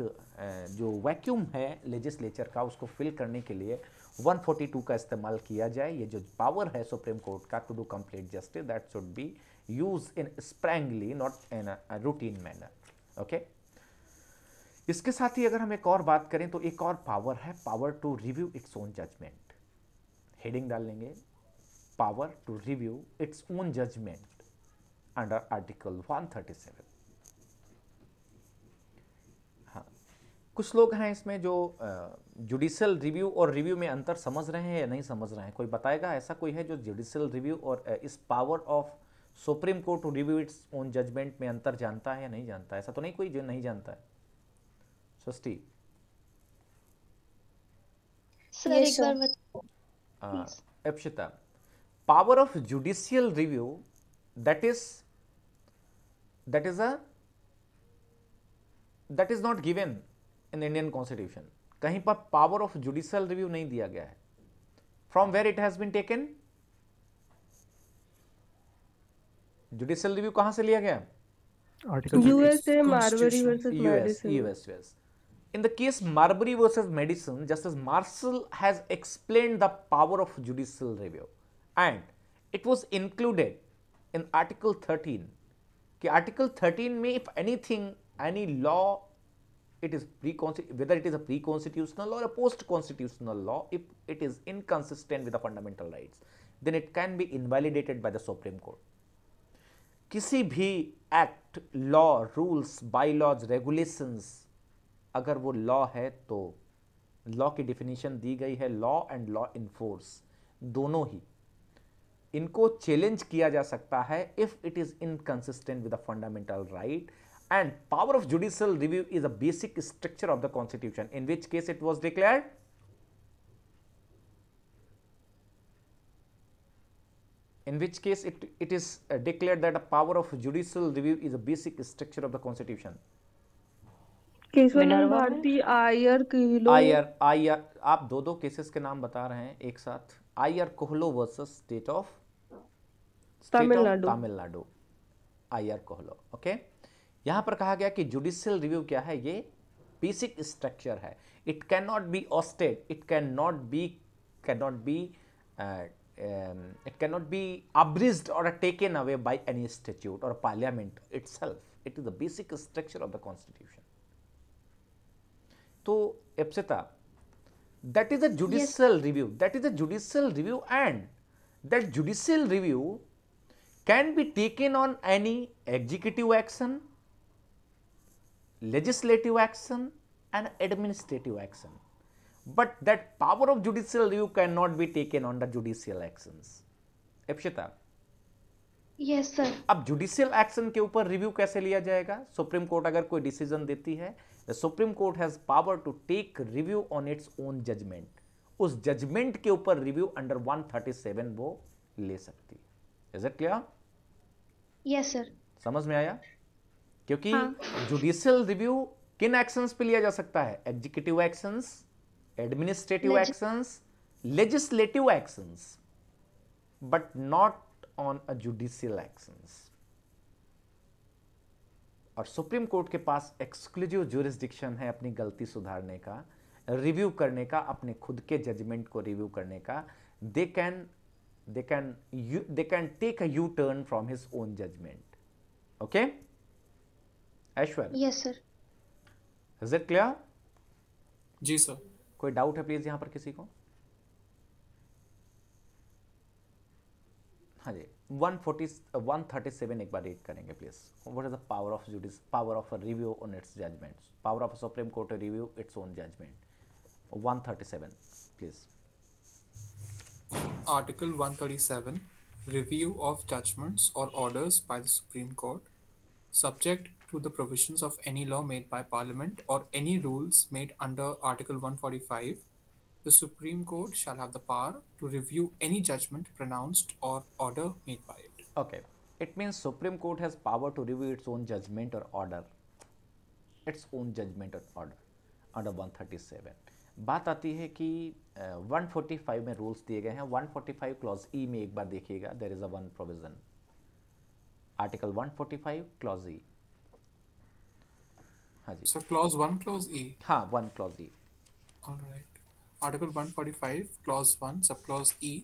जो वैक्यूम है लेजिस्लेचर का उसको फिल करने के लिए 142 का इस्तेमाल किया जाए ये जो पावर है सुप्रीम कोर्ट का to do complete justice that should be use in sparingly not in routine manner okay इसके साथ ही अगर हम एक और बात करें तो एक और पावर है power to review its own judgement heading डाल लेंगे power to review its own judgement under article 137 हाँ कुछ लोग हैं इसमें जो जुडिशल रिव्यू और रिव्यू में अंतर समझ रहे हैं या नहीं समझ रहे हैं कोई बताएगा ऐसा कोई है जो जुडिशल रिव्यू और इस power of supreme court to review its own judgement में अंतर जानता है या नहीं जानता ऐसा तो नहीं कोई जो नहीं जानता है सृष्टि सर एक बार बताओ हाँ, Akshita is of is review that is that is a that is कहीं पर पावर ऑफ जुडिशियल रिव्यू नहीं दिया गया है from where it has been taken judicial review कहां से लिया गया USA Marbury versus US US In the case Marbury versus Madison, Justice Marshall has explained the power of judicial review and it was included in Article 13. Okay, Article 13 may, if anything, any law, it is pre whether it is a pre-constitutional or a post-constitutional law, if it is inconsistent with the fundamental rights, then it can be invalidated by the Supreme Court. किसी act, law, rules, bylaws, regulations. अगर वो लॉ है तो लॉ की डिफिनीशन दी गई है लॉ एंड लॉ इन्फोर्स दोनों ही इनको चैलेंज किया जा सकता है if it is inconsistent with a fundamental right and power of judicial review is a basic structure of the constitution in which case it was declare in which case it it is uh, declared that a power of judicial review is a basic structure of the constitution Bharati I R Coelho I R I R आप दो दो केसेस के नाम बता रहे हैं एक साथ I R Coelho versus state of Tamil Nadu Tamil Nadu I R Coelho okay यहाँ पर कहा गया कि जुडिशियल रिव्यू क्या है ये बेसिक स्ट्रक्चर है it can not be ousted it can not be can not be it can not be abridge और taken away by any institute और parliament it it is the basic structure of the constitution तो एप्सेटा that is a judicial yes. review that is a judicial review and that judicial review can be taken on any executive action legislative action and administrative action but that power of judicial review cannot be taken on the judicial actions Apshita yes, sir अब जुडिशियल एक्शन के ऊपर रिव्यू कैसे लिया जाएगा सुप्रीम कोर्ट अगर कोई डिसीजन देती है the supreme court has power to take review on its own judgement उस जजमेंट के ऊपर रिव्यू अंडर 137 वो ले सकती है is it clear yes sir समझ में आया क्योंकि जुडिशियल हाँ. रिव्यू किन एक्शंस पे लिया जा सकता है executive actions administrative actions legislative actions but not on a judicial actions और सुप्रीम कोर्ट के पास एक्सक्लूसिव ज्यूरिस्डिक्शन है अपनी गलती सुधारने का रिव्यू करने का अपने खुद के जजमेंट को रिव्यू करने का they can they can you they can take a U turn from his own judgement okay Aishwarya yes sir is it clear जी सर कोई डाउट है प्लीज यहां पर किसी को हाँ जी 140 137 एक बार रीड करेंगे please what is the power of judicial power of review on its judgements power of supreme court to review its own judgement 137 please Article 137 Review of judgments or orders by the Supreme Court, subject to the provisions of any law made by Parliament or any rules made under Article 145 The Supreme Court shall have the power to review any judgment pronounced or order made by it. Okay. It means Supreme Court has power to review its own judgment or order. Its own judgment or order under 137. बात आती है कि uh, 145 में रूल्स दिए गए हैं 145 फोर्टी फाइव क्लॉज ई में एक बार देखिएगा there is a one provision article 145 forty five clause E हाँ जी sir clause one clause E हाँ one clause E alright Article 145, Clause 1, clause E,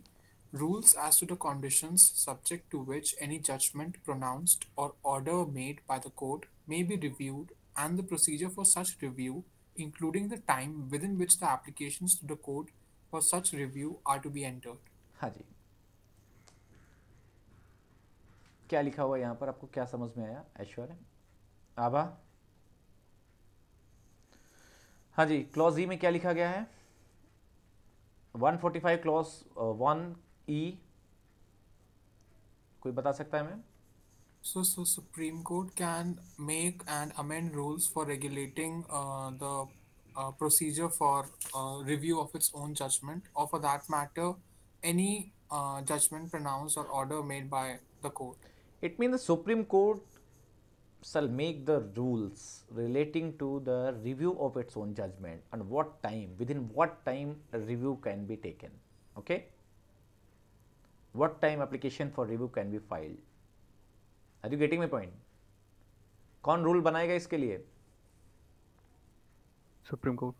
rules as to the conditions subject to which any judgment pronounced or order made by the court may be reviewed and the procedure for such review, including the time within which the applications to the court for such review are to be entered. हाँ जी क्या लिखा हुआ यहाँ पर आपको क्या समझ में आया ऐश्वर्य आभा हाँ जी क्लॉज ई में क्या लिखा गया है 145 clause one E uh, e. कोई बता सकता है ma'am so so supreme court can make and amend rules for regulating the procedure for review of its own judgement और for that matter any judgement pronounce और order made by the court it mean the supreme court shall make the rules relating to the review of its own judgment and what time within what time a review can be taken okay what time application for review can be filed are you getting my point kon rule banayega iske liye supreme court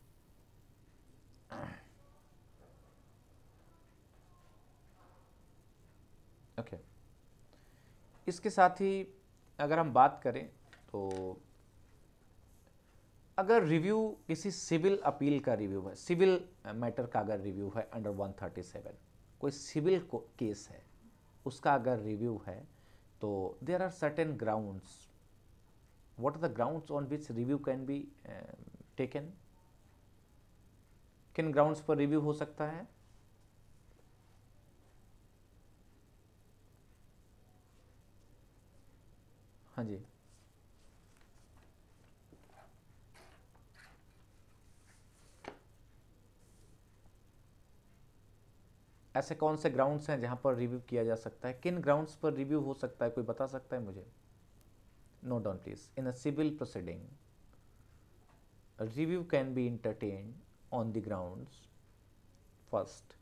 okay इसके साथ ही अगर हम बात करें तो अगर रिव्यू किसी सिविल अपील का रिव्यू है सिविल मैटर का अगर रिव्यू है अंडर 137 कोई सिविल को, केस है उसका अगर रिव्यू है तो there are certain grounds what are the grounds on which review can be taken किन ग्राउंड्स पर रिव्यू हो सकता है हाँ जी ऐसे कौन से ग्राउंड्स हैं जहां पर रिव्यू किया जा सकता है किन ग्राउंड्स पर रिव्यू हो सकता है कोई बता सकता है मुझे note down please in a civil proceeding review can be entertain on the grounds first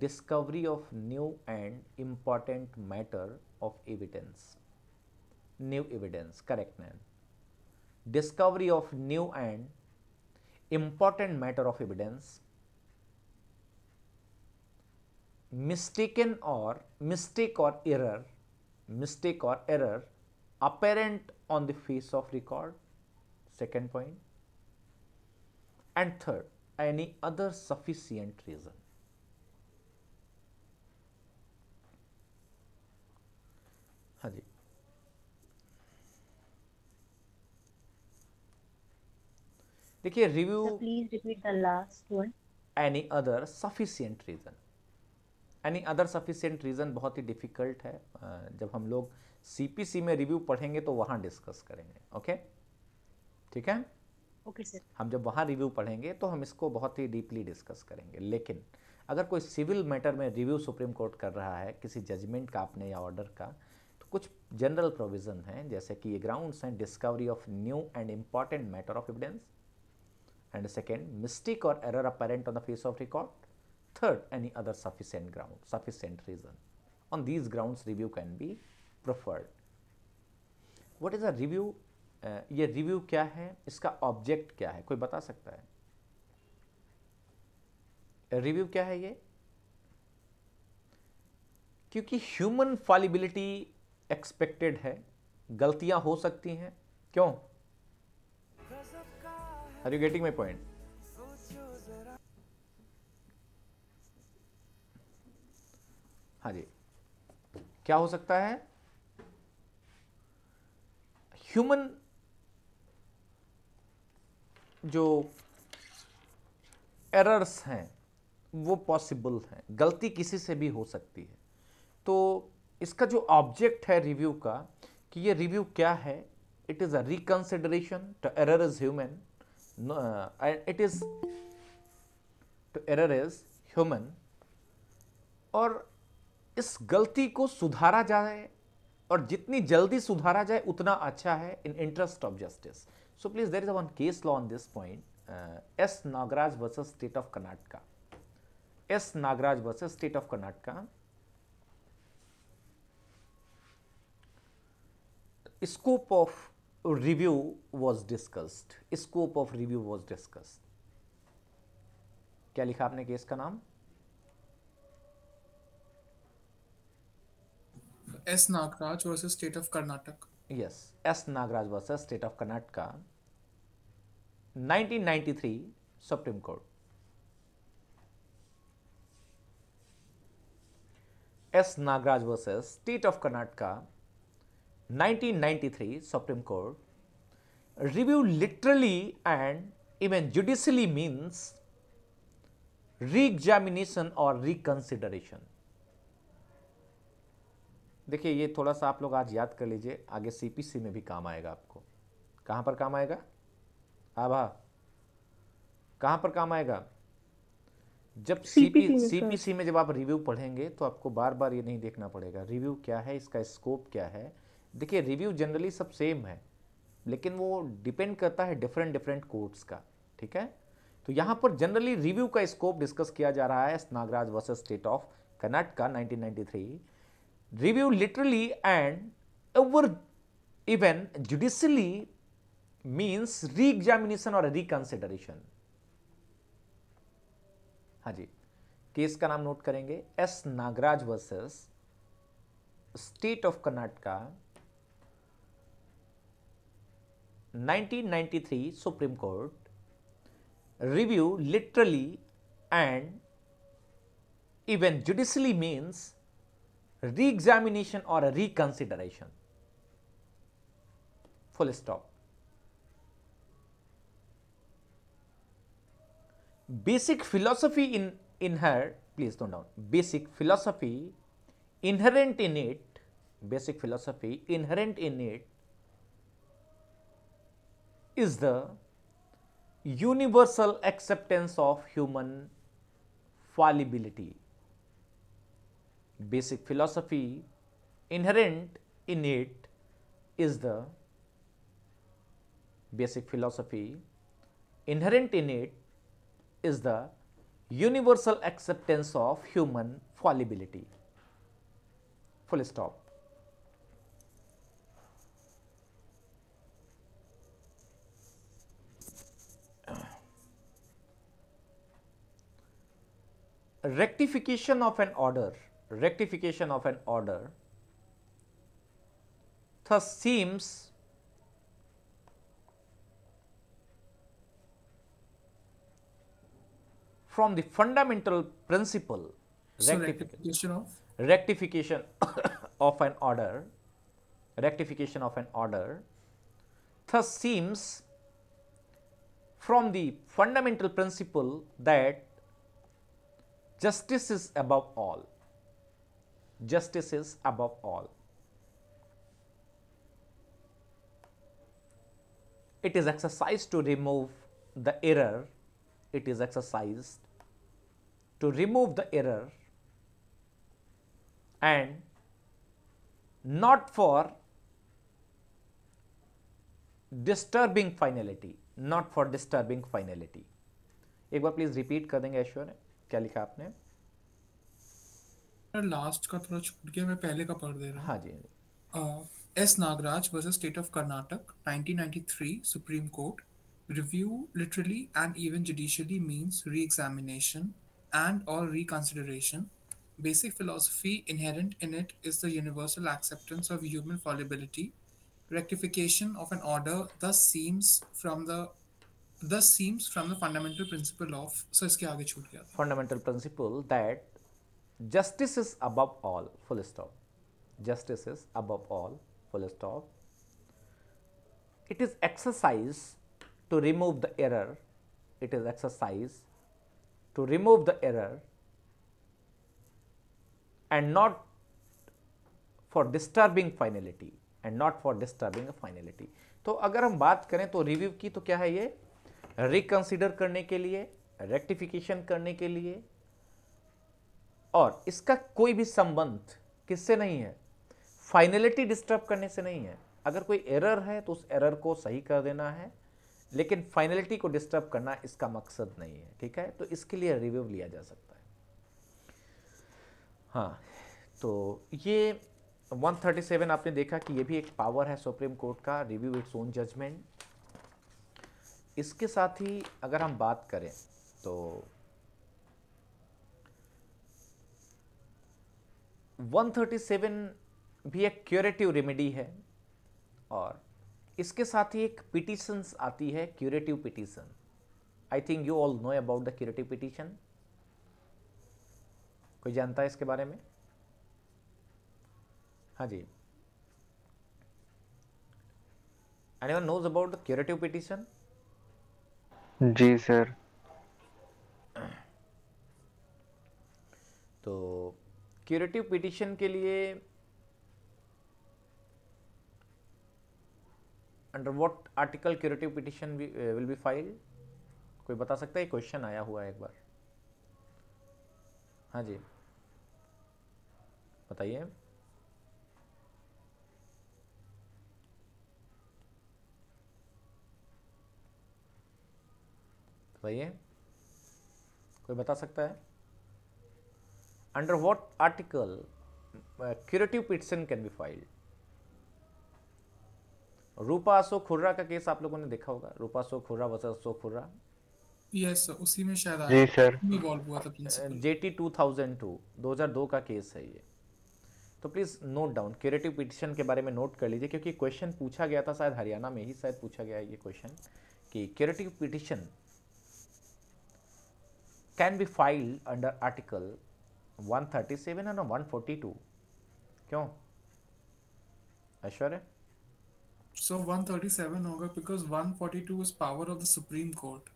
discovery of new and important matter of evidence new evidence, correct man. Discovery of new and important matter of evidence, mistaken or mistake or error, mistake or error apparent on the face of record, second point, and third, any other sufficient reason. देखिए review please repeat the last one any other sufficient reason any other sufficient reason बहुत ही डिफ़िकल्ट है जब हम लोग सीपीसी में रिव्यू पढ़ेंगे तो वहाँ डिस्कस करेंगे ओके ठीक है ओके सर हम जब वहाँ रिव्यू पढ़ेंगे तो हम इसको बहुत ही डीपली डिस्कस करेंगे लेकिन अगर कोई सिविल मैटर में रिव्यू सुप्रीम कोर्ट कर रहा है किसी जजमेंट का आपने या ऑर्डर का तो कुछ जनरल प्रोविज़न हैं जैसे कि ये ग्राउंड्स हैं discovery of new and important matter of evidence and second mistake or error apparent on the face of record third any other sufficient ground sufficient reason on these grounds review can be preferred what is a review uh, ye review kya hai iska object kya hai koi bata sakta hai review क्या है ये क्योंकि ह्यूमन फॉलिबिलिटी एक्सपेक्टेड है गलतियां हो सकती हैं क्यों Are you getting my point? हाँ जी क्या हो सकता है ह्यूमन जो एरर्स हैं वो पॉसिबल हैं गलती किसी से भी हो सकती है तो इसका जो ऑब्जेक्ट है रिव्यू का कि ये रिव्यू क्या है it is a reconsideration the error is human no, and it is to error is human और इस गलती को सुधारा जाए और जितनी जल्दी सुधारा जाए उतना अच्छा है in interest of justice so please there is one case law on this point S Nagaraj versus state of Karnataka S Nagaraj versus state of Karnataka scope of review was discussed scope of review was discussed क्या लिखा आपने केस का नाम S Nagaraj versus state of Karnataka yes S Nagaraj versus state of Karnataka 1993 supreme court S Nagaraj versus state of Karnataka 1993 Supreme Court review literally and even judicially means re-examination or reconsideration देखिए ये थोड़ा सा आप लोग आज याद कर लीजिए आगे सीपीसी में भी काम आएगा आपको कहाँ पर काम आएगा आभा हाँ, कहाँ पर काम आएगा जब सीपी सीपीसी में जब आप रिव्यू पढ़ेंगे तो आपको बार बार ये नहीं देखना पड़ेगा रिव्यू क्या है इसका स्कोप क्या है देखिए रिव्यू जनरली सब सेम है लेकिन वो डिपेंड करता है डिफरेंट डिफरेंट कोर्ट्स का ठीक है तो यहाँ पर जनरली रिव्यू का स्कोप डिस्कस किया जा रहा है Nagaraj versus state of Karnataka 1993 review literally and ever even judicially means re examination और रिकंसिडरेशन हाँ जी केस का नाम नोट करेंगे S Nagaraj versus state of Karnataka 1993 Supreme Court review literally and even judicially means re-examination or a reconsideration full stop. Basic philosophy in, in her please note down basic philosophy inherent in it basic philosophy inherent in it is the universal acceptance of human fallibility. Basic philosophy inherent in it is the basic philosophy inherent in it is the universal acceptance of human fallibility. Full stop. rectification of an order, rectification of an order thus seems from the fundamental principle so rectification, rectification of rectification of an order rectification of an order thus seems from the fundamental principle that Justice is above all. Justice is above all. It is exercised to remove the error. It is exercised to remove the error and not for disturbing finality, not for disturbing finality. एक बार प्लीज रिपीट कर देंगे ऐश्वर्य क्या लिखा आपने लास्ट का थोड़ा छूट गया मैं पहले का पढ़ दे रहा हूँ हाँ जी S Nagaraj versus state of Karnataka 1993 supreme court review literally and even judicially means reexamination and और reconsideration basic philosophy inherent in it is the universal acceptance of human fallibility. Rectification of an order thus seems, from the thus seems from the fundamental principle of so इसके आगे छूट गया fundamental principle that justice is above all full stop justice is above all full stop it is exercise to remove the error it is exercise to remove the error and not for disturbing finality and not for disturbing a finality तो अगर हम बात करें तो रिव्यू की तो क्या है ये रिकंसिडर करने के लिए रेक्टिफिकेशन करने के लिए और इसका कोई भी संबंध किससे नहीं है फाइनलिटी डिस्टर्ब करने से नहीं है अगर कोई एरर है तो उस एरर को सही कर देना है लेकिन फाइनलिटी को डिस्टर्ब करना इसका मकसद नहीं है ठीक है तो इसके लिए रिव्यू लिया जा सकता है हाँ तो ये 137 आपने देखा कि ये भी एक पावर है सुप्रीम कोर्ट का रिव्यू इट्स ओन जजमेंट इसके साथ ही अगर हम बात करें तो वन थर्टी सेवन भी एक क्यूरेटिव रेमेडी है और इसके साथ ही एक पिटीशंस आती है curative petition I think you all know about the curative petition कोई जानता है इसके बारे में हाँ जी anyone knows about the curative petition जी सर तो क्यूरेटिव पिटिशन के लिए under what article curative petition will be file कोई बता सकता है क्वेश्चन आया हुआ है एक बार हाँ जी बताइए बताइए कोई बता सकता है under what article curative petition can be filed Rupa Ashok Hurra का केस आप लोगों ने देखा होगा रूपा अशोक खुर्रा वर्सेस अशोक खुर्रा यस yes, उसी में शायद जी सर इन्वॉल्व हुआ था प्रिंसिपल जेटी 2002 2002 का केस है ये तो please note down curative petition के बारे में नोट कर लीजिए क्योंकि क्वेश्चन पूछा गया था शायद हरियाणा में ही शायद पूछा गया है ये क्वेश्चन कि curative petition can be filed under article 137 and 142 क्यों ऐश्वर्य so 137 होगा because 142 is power of the supreme court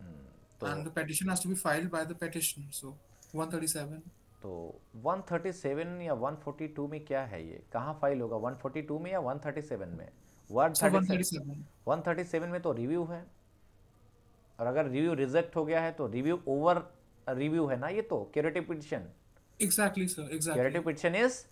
hmm, तो, and the petition has to be filed by the petition so 137 तो 137 या 142 में क्या है ये कहाँ file होगा 142 में या 137 में 137 so 137 में तो review है और अगर रिव्यू रिजेक्ट हो गया है तो रिव्यू ओवर रिव्यू है ना ये तो curative petition exactly sir exactly petition is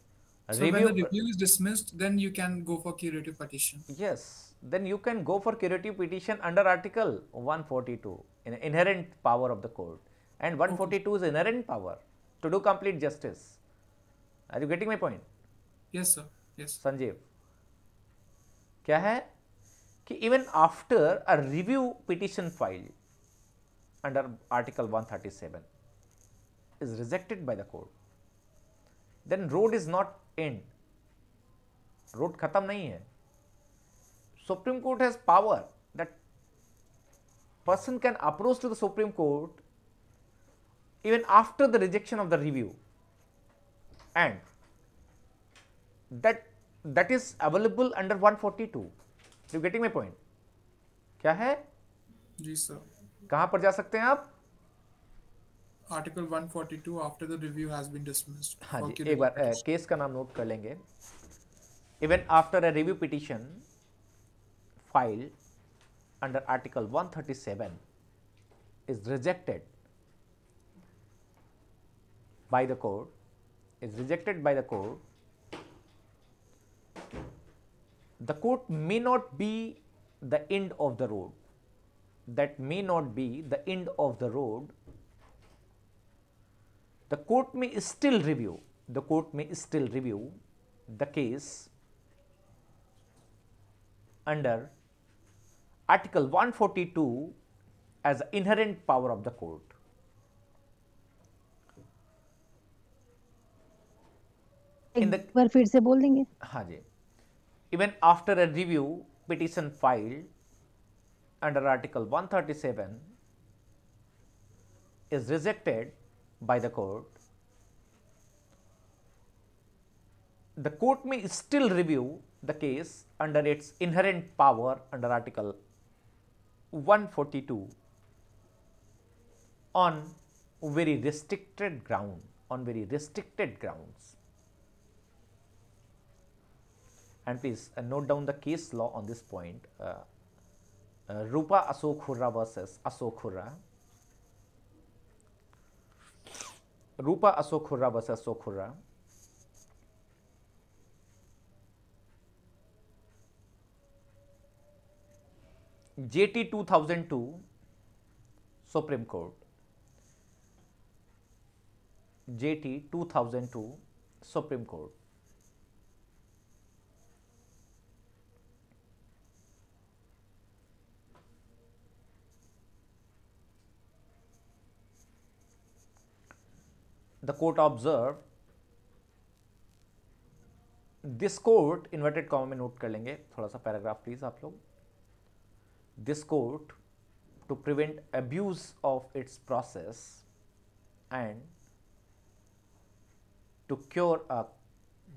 review is dismissed then you can go for curative petition yes then you can go for curative petition under article 142 inherent power of the court and 142 is inherent power to do complete justice are you getting my point yes sir yes Sanjeev क्या है even after a review petition filed under article 137 is rejected by the court, then road is not end, road khatam nahi hai. Supreme Court has power that person can approach to the Supreme Court even after the rejection of the review and that that is available under 142 you getting my point क्या है जी सर कहाँ पर जा सकते हैं आप article 142 after the review has been dismissed हां जी एक बार केस का नाम नोट कर लेंगे even after a review petition file under article 137 is rejected by the court is rejected by the court the court may not be the end of the road. That may not be the end of the road. The court may still review, the court may still review the case under Article 142 as inherent power of the court. एक बार फिर से बोल देंगे हाँ जी even after a review petition filed under article 137 is rejected by the court, the court may still review the case under its inherent power under article 142 on very restricted ground on very restricted grounds and please uh, note down the case law on this point. Uh, uh, Rupa Asokhurra versus Asokhurra. Rupa Asokhurra versus Asokhurra. JT 2002 Supreme Court. JT 2002 Supreme Court. the court observed this court inverted comma में note कर लेंगे थोड़ा सा paragraph please आप लोग this court to prevent abuse of its process and to cure a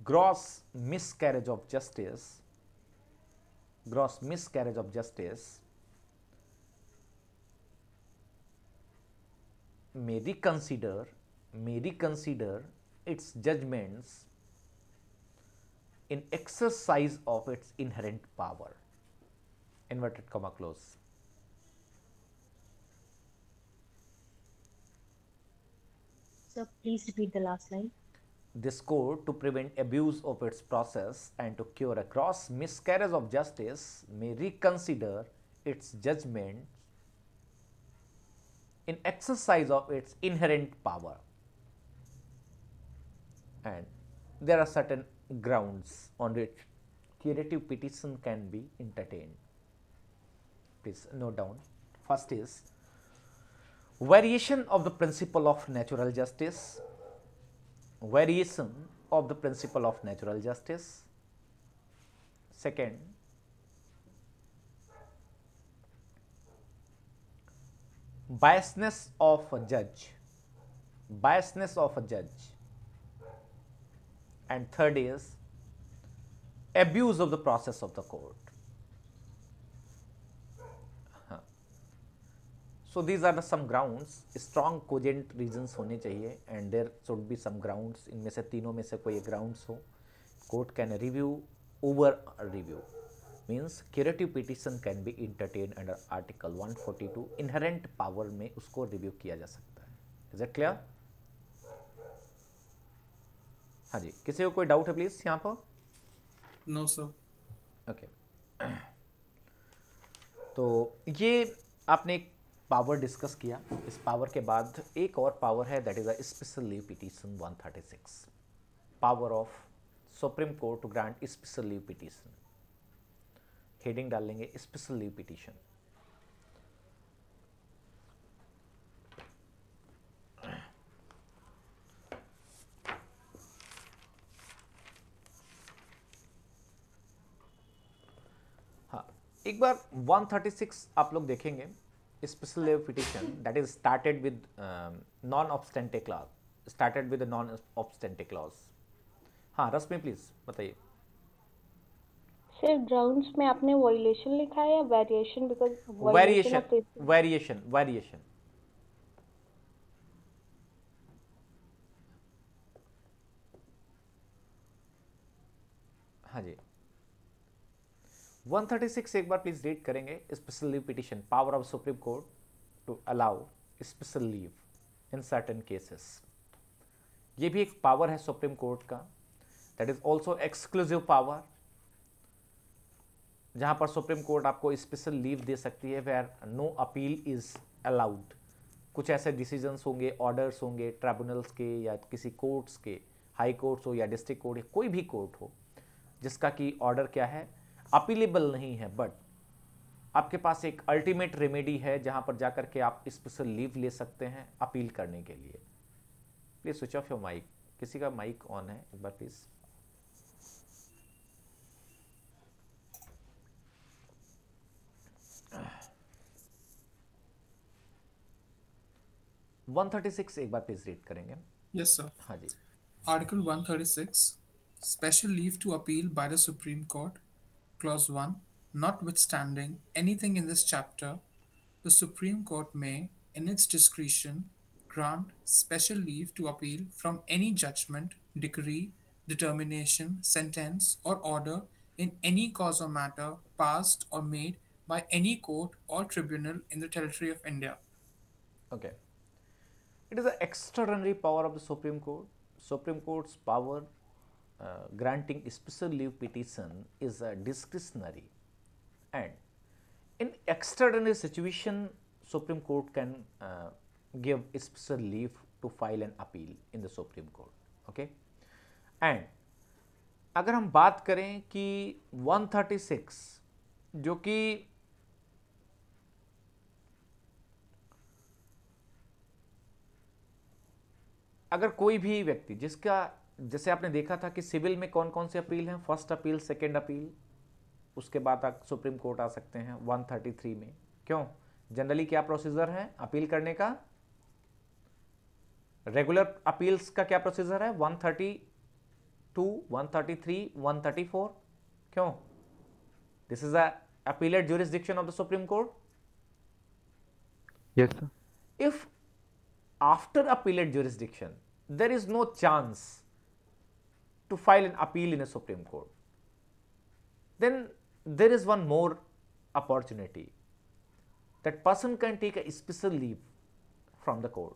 gross miscarriage of justice gross miscarriage of justice may reconsider consider may reconsider its judgments in exercise of its inherent power inverted comma close. So please repeat the last line. This court, to prevent abuse of its process and to cure a gross miscarriage of justice, may reconsider its judgment in exercise of its inherent power and there are certain grounds on which curative petition can be entertained. Please note down. First is variation of the principle of natural justice, variation of the principle of natural justice. Second, biasness of a judge, biasness of a judge. and third is abuse of the process of the court. So, these are the some grounds strong cogent reasons hone chahiye and there should be some grounds in me se तीनों me se koi grounds ho court can review over review means curative petition can be entertained under article 142 inherent power mein usko review kiya ja sakta hai is it clear हाँ जी किसी को कोई डाउट है प्लीज़ यहाँ पर नो सर ओके तो ये आपने पावर डिस्कस किया इस पावर के बाद एक और पावर है that is a special leave petition 136 power of supreme court to grant special leave petition heading डाल लेंगे स्पेशल लीव पिटीशन एक बार 136 आप लोग देखेंगे special leave petition that is started with non obstante clause started with non obstante clause हाँ रश्मि प्लीज बताइए सिर्फ ग्राउंड्स में आपने वॉयलेशन लिखा है या variation because variation variation variation हाँ जी 136 एक बार प्लीज रीड करेंगे special leave petition power of supreme court to allow special leave in certain cases ये भी एक पावर है सुप्रीम कोर्ट का that is also exclusive power जहां पर सुप्रीम कोर्ट आपको स्पेशल लीव दे सकती है where no appeal is allowed कुछ ऐसे डिसीजंस होंगे ऑर्डर्स होंगे ट्राइब्यूनल्स के या किसी कोर्ट्स के हाई कोर्ट्स हो या डिस्ट्रिक्ट कोर्ट या कोई भी कोर्ट हो जिसका कि ऑर्डर क्या है अपीलेबल नहीं है बट आपके पास एक अल्टीमेट रेमेडी है जहां पर जाकर के आप स्पेशल लीव ले सकते हैं अपील करने के लिए please switch off your mic किसी का माइक ऑन है एक बार प्लीज़ वन थर्टी सिक्स एक बार प्लीज रीड करेंगे यस सर हाँ जी article one thirty six special leave to appeal by the supreme court Clause 1 Notwithstanding anything in this chapter, the Supreme Court may, in its discretion, grant special leave to appeal from any judgment, decree, determination, sentence, or order in any cause or matter passed or made by any court or tribunal in the territory of India. Okay. It is an extraordinary power of the Supreme Court. Supreme Court's power uh, granting special leave petition is a discretionary and in extraordinary situation Supreme Court can uh, give special leave to file an appeal in the Supreme Court. Okay? And agar hum baat kare ki 136 jo ki अगर कोई भी व्यक्ति जिसका जैसे आपने देखा था कि सिविल में कौन कौन से अपील हैं फर्स्ट अपील सेकेंड अपील उसके बाद आप सुप्रीम कोर्ट आ सकते हैं 133 में क्यों जनरली क्या प्रोसीजर है अपील करने का रेगुलर अपील्स का क्या प्रोसीजर है 132, 133, 134 क्यों this is a appellate jurisdiction of the supreme court yes if after appellate jurisdiction there is no chance to file an appeal in a Supreme Court. Then there is one more opportunity that person can take a special leave from the court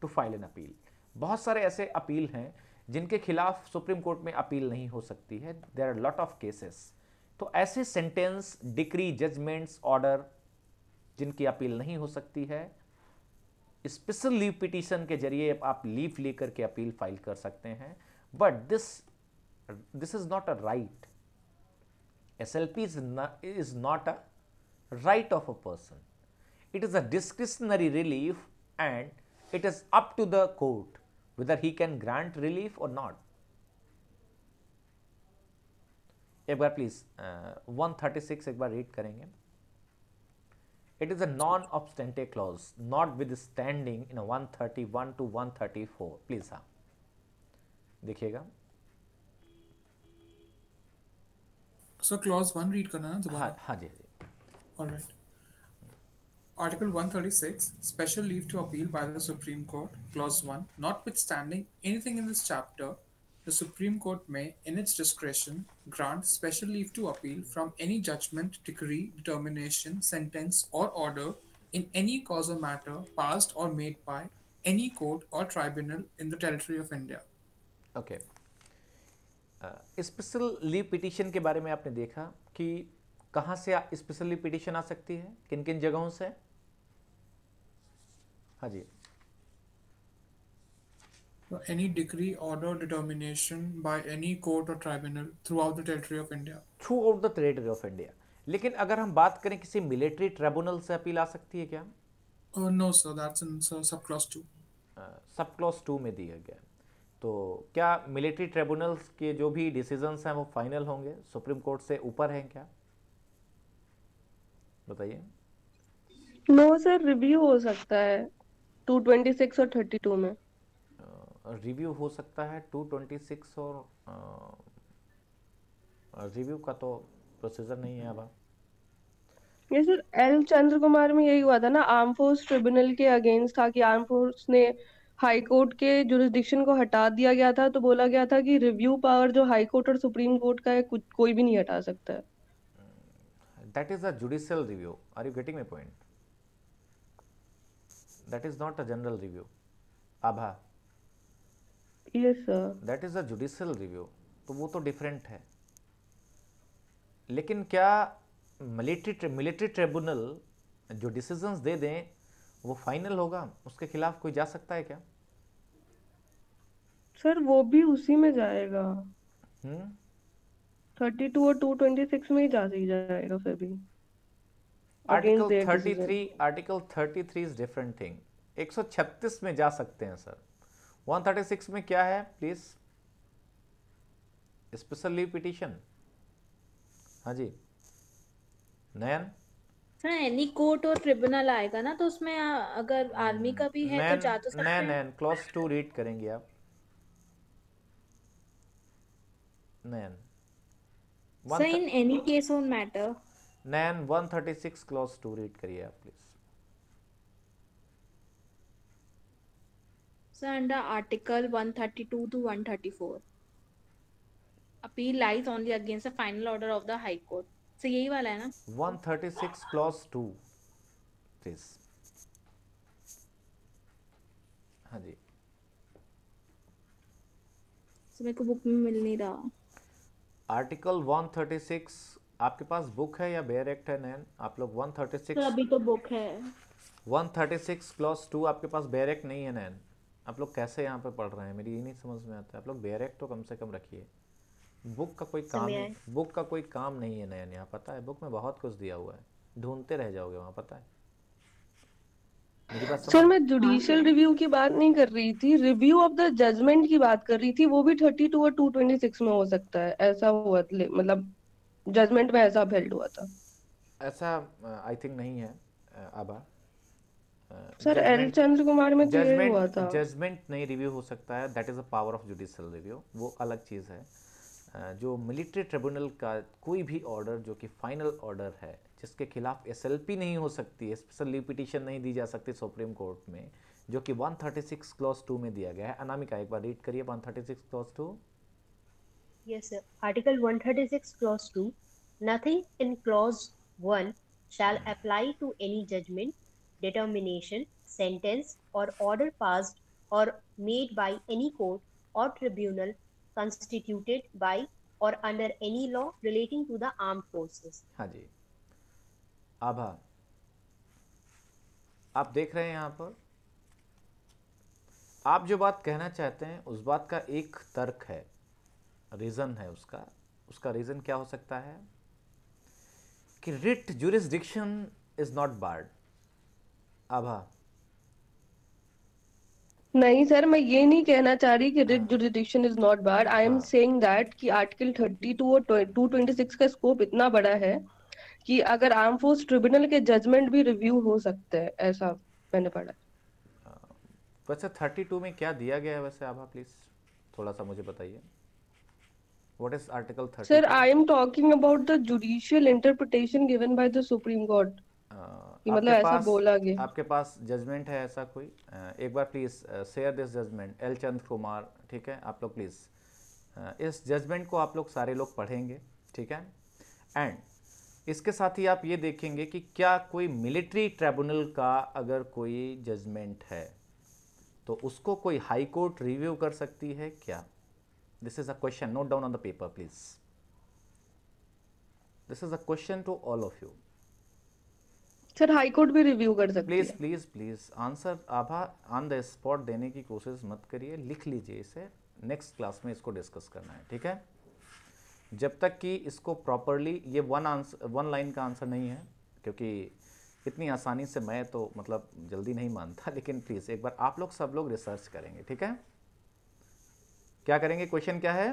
to file an appeal. बहुत सारे ऐसे अपील हैं जिनके खिलाफ सुप्रीम कोर्ट में अपील नहीं हो सकती है there are lot of cases तो ऐसे सेंटेंस डिक्री जजमेंट्स ऑर्डर जिनकी अपील नहीं हो सकती है स्पेशल लीव पिटीशन के जरिए आप लीव लेकर के अपील फाइल कर सकते हैं but this this is not a right. SLP is not, is not a right of a person. It is a discretionary relief and it is up to the court whether he can grant relief or not. एक बार प्लीज uh, 136 थर्टी सिक्स एक बार रीड करेंगे it is a non obstante clause notwithstanding in one हाँ देखिएगा So क्लॉज वन रीड करना ना दोबारा हाँ जी जी alright Article 136, special leave to appeal by the Supreme Court, Clause 1. Notwithstanding anything in this chapter, the Supreme Court may, in its discretion, grant special leave to appeal from any judgment, decree, determination, sentence, or order in any cause or matter passed or made by any court or tribunal in the territory of India. Okay. Special leave petition के बारे में आपने देखा कि कहां से स्पेशल लीव पिटीशन आ सकती है किन किन जगहों से हाँ जी any decree order determination by any court और tribunal throughout the territory of India throughout the territory of India लेकिन अगर हम बात करें किसी मिलिट्री ट्रिब्यूनल से अपील आ सकती है क्या no sir that's in sub clause 2 sub clause 2 में दिया गया तो क्या मिलिट्री ट्रिब्यूनल्स के जो भी डिसीजंस हैं वो फाइनल होंगे सुप्रीम कोर्ट से ऊपर हैं क्या बताइए नो सर रिव्यू हो सकता है 226 और 32 में रिव्यू हो सकता है 226 और रिव्यू का तो प्रोसीजर नहीं है अब ये सर एल चंद्र कुमार में यही हुआ था ना आर्म फोर्स ट्रिब्यूनल के अगेंस्ट था कि आर्म फोर्स ने हाई कोर्ट के जुरिस्डिक्शन को हटा दिया गया था तो बोला गया था कि रिव्यू पावर जो हाई कोर्ट और सुप्रीम कोर्ट का है कुछ कोई भी नहीं हटा सकता है that is a judicial review are you getting my point that is not a general review Abha yes sir that is a judicial review तो वो तो डिफरेंट है लेकिन क्या मिलिट्री मिलिट्री ट्रिब्यूनल जो डिसीजंस दे दें वो फाइनल होगा उसके खिलाफ कोई जा सकता है क्या सर वो भी उसी में जाएगा थर्टी हम्म। टू और टू ट्वेंटी सिक्स में ही जा ही जाएगा फिर भी article thirty three article thirty three is different thing एक सौ छत्तीस में जा सकते हैं सर वन थर्टी सिक्स में क्या है प्लीज स्पेशल लीव पिटिशन हाँ जी नयन सर एनी कोर्ट और ट्रिब्यूनल आएगा ना तो उसमें अगर आर्मी का भी है नैन, तो जा तो सकते हैं Nayan Nayan clause two read करेंगे आप nan so in any case won't matter nan 136 clause 2 read करिए please so under article 132 to 134 appeal lies only against the final order of the high court so यही वाला है ना 136 clause 2 please हाँ जी so मेरे को बुक में मिल नहीं रहा आर्टिकल 136 आपके पास बुक है या बेयर एक्ट है नैन आप लोग 136 सर अभी तो बुक है 136 क्लॉस टू आपके पास बेयर एक्ट नहीं है नैन आप लोग कैसे यहाँ पे पढ़ रहे हैं मेरी ये नहीं समझ में आता आप लोग बेयर एक्ट तो कम से कम रखिए बुक का कोई काम बुक का कोई काम नहीं है नैन यहाँ पता है बुक में बहुत कुछ दिया हुआ है ढूंढते रह जाओगे वहाँ पता है सर मैं हाँ, जुडिशियल रिव्यू की बात नहीं कर रही थी रिव्यू ऑफ द जजमेंट की बात कर रही थी वो भी थर्टी टू और टू ट्वेंटी सिक्स में हो सकता है ऐसा हुआ मतलब जजमेंट में ऐसा फेल्ड हुआ था ऐसा आई uh, थिंक नहीं है uh, Aba uh, sir L Chandra Kumar में जजमेंट तो हुआ था जजमेंट नहीं रिव्यू हो सकता है that is a power of judicial review वो अलग चीज है जो मिलिट्री ट्रिब्यूनल का कोई भी ऑर्डर जो कि फाइनल ऑर्डर है जिसके खिलाफ एसएलपी नहीं हो सकती स्पेशल पिटिशन नहीं दी जा सकती सुप्रीम कोर्ट में जो कि 136 क्लॉज 2 में दिया गया है अनामिका एक बार रीड करिए 136 clause 2 yes sir article 136 clause 2 nothing in clause 1 shall apply to any judgment determination sentence or order passed or made by any court or tribunal constituted by or under any law relating to the armed forces हाँ जी आभा आप देख रहे हैं यहाँ पर आप जो बात कहना चाहते हैं उस बात का एक तर्क है रीज़न है उसका उसका रीज़न क्या हो सकता है कि writ jurisdiction is not barred Abha नहीं सर मैं ये नहीं कहना चाह रही कि writ jurisdiction is not barred I am saying that कि आर्टिकल 32 और 226 का स्कोप इतना बड़ा है कि अगर आर्म फोर्स ट्रिब्यूनल के जजमेंट भी रिव्यू हो सकते हैं ऐसा मैंने पढ़ा वैसे थर्टी टू में क्या दिया गया है वैसे आप प्लीज थोड़ा सा मुझे बताइए what is article 32 sir i am talking about the judicial interpretation given by the supreme court uh, कि मतलब ऐसा बोला गया आपके पास जजमेंट है ऐसा कोई uh, एक बार please share this judgment L Chandra Kumar ठीक है आप लोग प्लीज uh, इस जजमेंट को आप लोग सारे लोग पढ़ेंगे ठीक है एंड इसके साथ ही आप ये देखेंगे कि क्या कोई मिलिट्री ट्रिब्यूनल का अगर कोई जजमेंट है तो उसको कोई हाई कोर्ट रिव्यू कर सकती है क्या this is a question note down on the paper please this is a question to all of you sir high court भी रिव्यू कर सकते please please please answer Abha on the spot देने की कोशिश मत करिए लिख लीजिए इसे नेक्स्ट क्लास में इसको डिस्कस करना है ठीक है जब तक कि इसको प्रॉपरली ये वन आंसर वन लाइन का आंसर नहीं है क्योंकि इतनी आसानी से मैं तो मतलब जल्दी नहीं मानता लेकिन प्लीज़ एक बार आप लोग सब लोग रिसर्च करेंगे ठीक है क्या करेंगे क्वेश्चन क्या है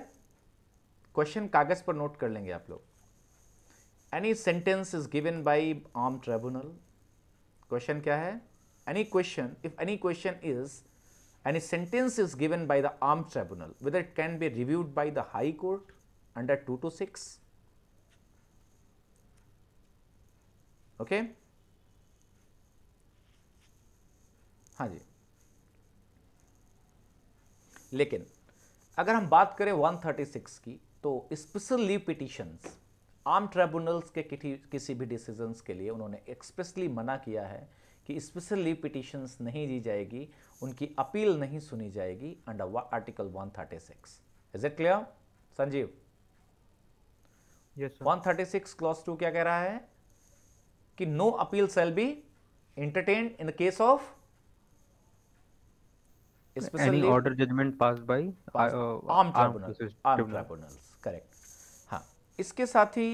क्वेश्चन कागज़ पर नोट कर लेंगे आप लोग any sentence is given by arm tribunal question क्या है any question if any question is any sentence is given by the arm tribunal whether it can be reviewed by the high court under 2 to 6. Okay? हाँ जी लेकिन अगर हम बात करें 136 की तो special leave petitions arm tribunals के किसी भी डिसीजंस के लिए उन्होंने एक्सप्रेसली मना किया है कि स्पेशल लीव पिटिशंस नहीं दी जाएगी उनकी अपील नहीं सुनी जाएगी under article 136 is it clear Sanjeev one thirty six clause two क्या कह रहा है कि no appeal shall be entertain in the case of special order judgment pass by arm tribunals correct हाँ इसके साथ ही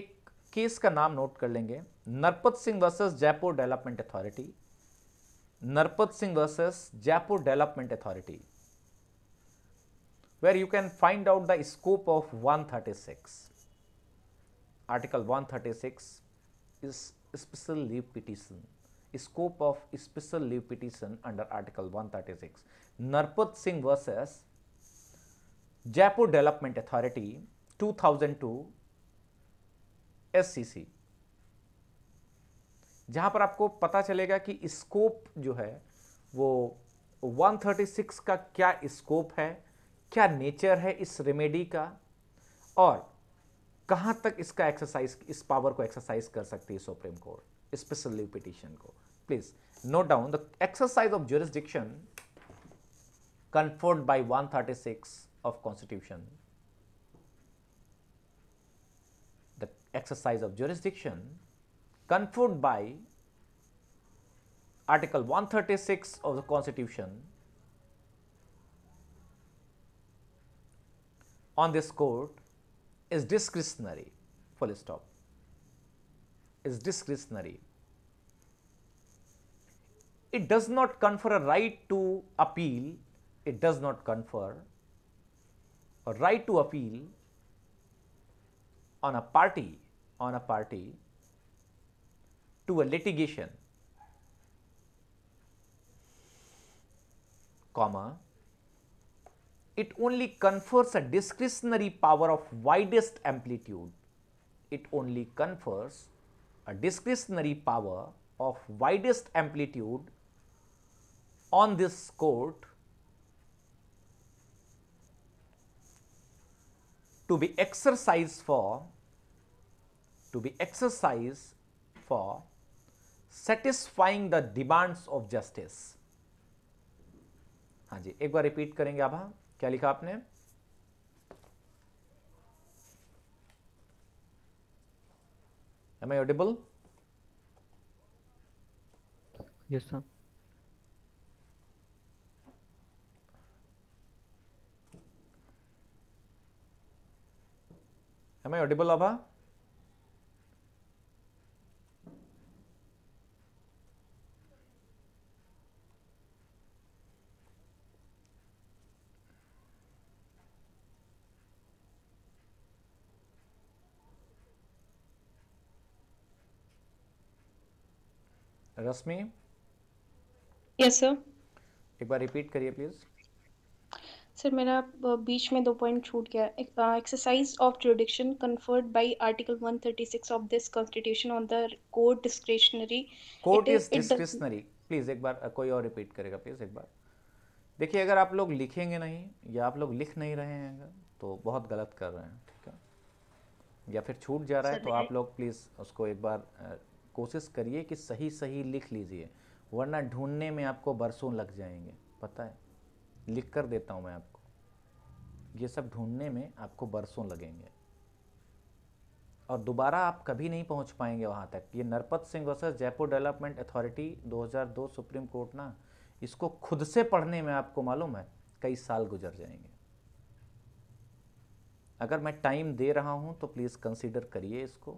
एक केस का नाम नोट कर लेंगे Narpat Singh versus Jaipur development authority Narpat Singh versus Jaipur development authority where you can find out the scope of one thirty six Article 136 is special leave petition. Scope of special leave petition under Article 136. Narpat Singh versus Jaipur Development Authority 2002 SCC. जहां पर आपको पता चलेगा कि स्कोप जो है वो 136 का क्या स्कोप है क्या नेचर है इस रेमेडी का और कहाँ तक इसका एक्सरसाइज इस पावर को एक्सरसाइज कर सकती है सुप्रीम कोर्ट को please note down the exercise of jurisdiction conferred by 136 of constitution the exercise of jurisdiction conferred by article 136 of the constitution on this court is discretionary full stop is discretionary. It does not confer a right to appeal, it does not confer a right to appeal on a party on a party to a litigation comma it only confers a discretionary power of widest amplitude. It only confers a discretionary power of widest amplitude on this court to be exercised for to be exercised for satisfying the demands of justice हाँ जी एक बार रिपीट करेंगे अब। हम क्या लिखा आपने am I audible yes sir am I audible Abha Rashmi yes sir एक बार रिपीट करिए प्लीज सर मेरा बीच में दो पॉइंट छूट गया exercise of jurisdiction conferred by article 136 of this constitution on the court discretionary court is discretionary please एक बार कोई और रिपीट करेगा प्लीज एक बार देखिए अगर आप लोग लिखेंगे नहीं या आप लोग लिख नहीं रहे हैं तो बहुत गलत कर रहे हैं ठीक है या फिर छूट जा रहा है तो आप लोग प्लीज़ उसको एक बार कोशिश करिए कि सही सही लिख लीजिए वरना ढूंढने में आपको बरसों लग जाएंगे पता है लिख कर देता हूँ मैं आपको ये सब ढूंढने में आपको बरसों लगेंगे और दोबारा आप कभी नहीं पहुंच पाएंगे वहाँ तक ये Narpat Singh versus Jaipur development authority 2002 supreme court ना इसको खुद से पढ़ने में आपको मालूम है कई साल गुजर जाएंगे अगर मैं टाइम दे रहा हूँ तो प्लीज़ कंसिडर करिए इसको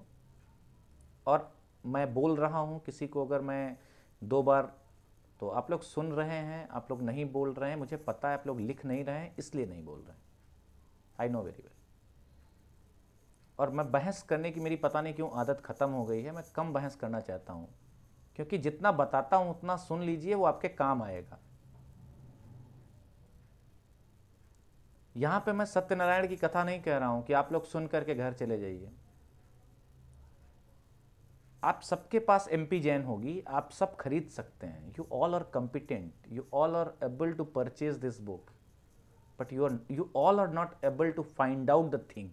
और मैं बोल रहा हूँ किसी को अगर मैं दो बार तो आप लोग सुन रहे हैं आप लोग नहीं बोल रहे हैं मुझे पता है आप लोग लिख नहीं रहे हैं इसलिए नहीं बोल रहे हैं आई नो वेरी वेल और मैं बहस करने की मेरी पता नहीं क्यों आदत ख़त्म हो गई है मैं कम बहस करना चाहता हूँ क्योंकि जितना बताता हूँ उतना सुन लीजिए वो आपके काम आएगा यहाँ पे मैं सत्यनारायण की कथा नहीं कह रहा हूँ कि आप लोग सुन करके घर चले जाइए आप सबके पास एम पी जैन होगी आप सब खरीद सकते हैं you all are competent you all are able to purchase this book but you are you all are not able to find out the thing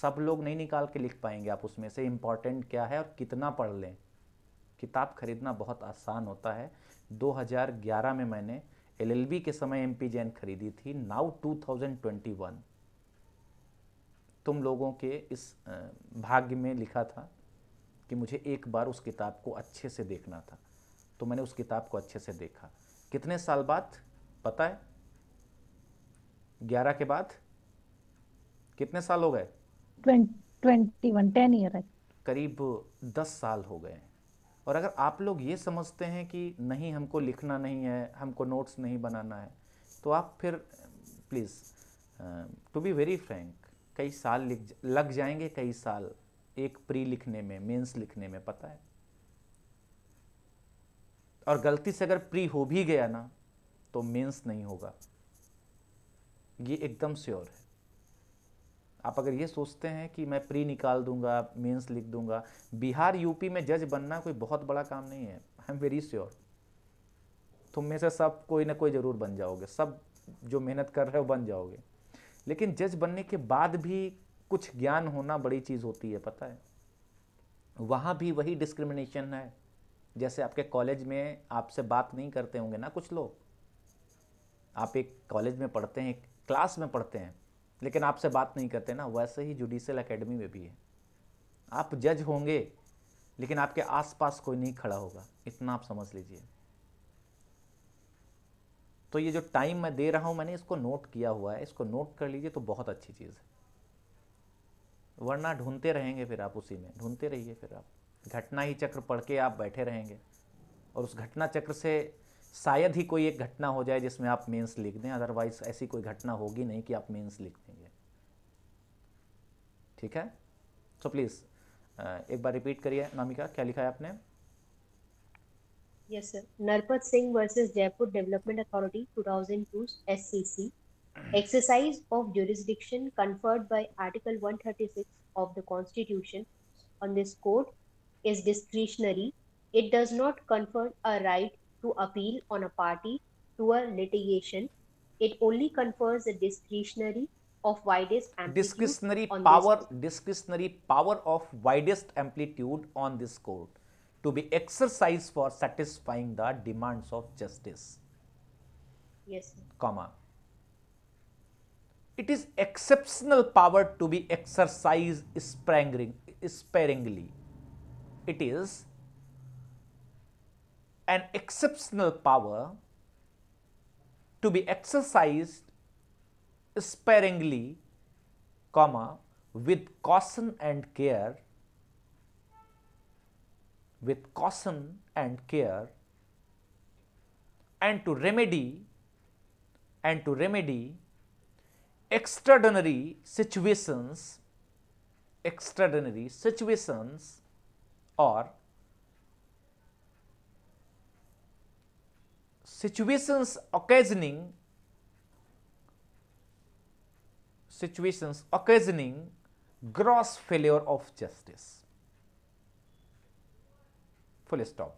सब लोग नहीं निकाल के लिख पाएंगे आप उसमें से इम्पॉर्टेंट क्या है और कितना पढ़ लें किताब खरीदना बहुत आसान होता है 2011 में मैंने एलएलबी के समय एम पी जैन खरीदी थी नाउ 2021 तुम लोगों के इस भाग्य में लिखा था कि मुझे एक बार उस किताब को अच्छे से देखना था तो मैंने उस किताब को अच्छे से देखा कितने साल बाद पता है ग्यारह के बाद कितने साल हो गए ट्वेंटी वन टेन ईयर करीब दस साल हो गए हैं और अगर आप लोग ये समझते हैं कि नहीं हमको लिखना नहीं है हमको नोट्स नहीं बनाना है तो आप फिर please to be very frank कई साल लग जाएंगे कई साल एक प्री लिखने में मेंस लिखने में पता है और गलती से अगर प्री हो भी गया ना तो मेंस नहीं होगा ये एकदम श्योर है आप अगर ये सोचते हैं कि मैं प्री निकाल दूंगा मेंस लिख दूंगा बिहार यूपी में जज बनना कोई बहुत बड़ा काम नहीं है आई एम वेरी श्योर तुम में से सब कोई ना कोई ज़रूर बन जाओगे सब जो मेहनत कर रहे हो बन जाओगे लेकिन जज बनने के बाद भी कुछ ज्ञान होना बड़ी चीज़ होती है पता है वहाँ भी वही डिस्क्रिमिनेशन है जैसे आपके कॉलेज में आपसे बात नहीं करते होंगे ना कुछ लोग आप एक कॉलेज में पढ़ते हैं एक क्लास में पढ़ते हैं लेकिन आपसे बात नहीं करते ना वैसे ही जुडिशल एकेडमी में भी है आप जज होंगे लेकिन आपके आसपास कोई नहीं खड़ा होगा इतना आप समझ लीजिए तो ये जो टाइम मैं दे रहा हूँ मैंने इसको नोट किया हुआ है इसको नोट कर लीजिए तो बहुत अच्छी चीज़ है वरना ढूंढते रहेंगे फिर आप उसी में ढूंढते रहिए फिर आप घटना ही चक्र पढ़ के आप बैठे रहेंगे और उस घटना चक्र से शायद ही कोई एक घटना हो जाए जिसमें आप मेंस लिख दें अदरवाइज ऐसी कोई घटना होगी नहीं कि आप मेंस लिख देंगे ठीक है सो so प्लीज़ एक बार रिपीट करिए नामिका क्या लिखा है आपने yes sir Narpat Singh versus Jaipur development authority 2002 SCC exercise of jurisdiction conferred by Article 136 of the Constitution on this court is discretionary. It does not confer a right to appeal on a party to a litigation. It only confers a discretionary of widest amplitude. Discretionary power, discretionary power of widest amplitude on this court to be exercised for satisfying the demands of justice. Yes. Sir. Comma it is exceptional power to be exercised sparingly. It is an exceptional power to be exercised sparingly, comma, with caution and care, with caution and care and to remedy and to remedy extraordinary situations extraordinary situations or situations occasioning situations occasioning gross failure of justice full stop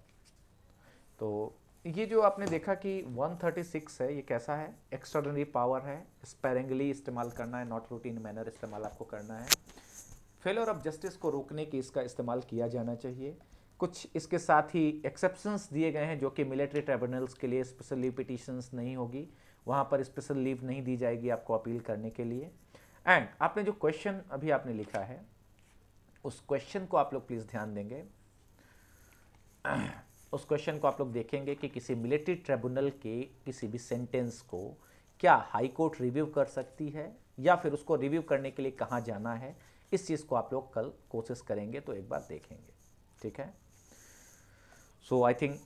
so ये जो आपने देखा कि 136 है ये कैसा है एक्स्ट्रॉडनरी पावर है स्पेरिंगली इस्तेमाल करना है नॉट रूटीन मैनर इस्तेमाल आपको करना है फेलर ऑफ जस्टिस को रोकने के इसका इस्तेमाल किया जाना चाहिए कुछ इसके साथ ही एक्सेप्शंस दिए गए हैं जो कि मिलिट्री ट्रिब्यूनल्स के लिए स्पेशल लीव पिटिशंस नहीं होगी वहाँ पर स्पेशल लीव नहीं दी जाएगी आपको अपील करने के लिए एंड आपने जो क्वेश्चन अभी आपने लिखा है उस क्वेश्चन को आप लोग प्लीज़ ध्यान देंगे उस क्वेश्चन को आप लोग देखेंगे कि किसी मिलिट्री ट्रिब्यूनल के किसी भी सेंटेंस को क्या हाई कोर्ट रिव्यू कर सकती है या फिर उसको रिव्यू करने के लिए कहाँ जाना है इस चीज़ को आप लोग कल कोशिश करेंगे तो एक बार देखेंगे ठीक है so I think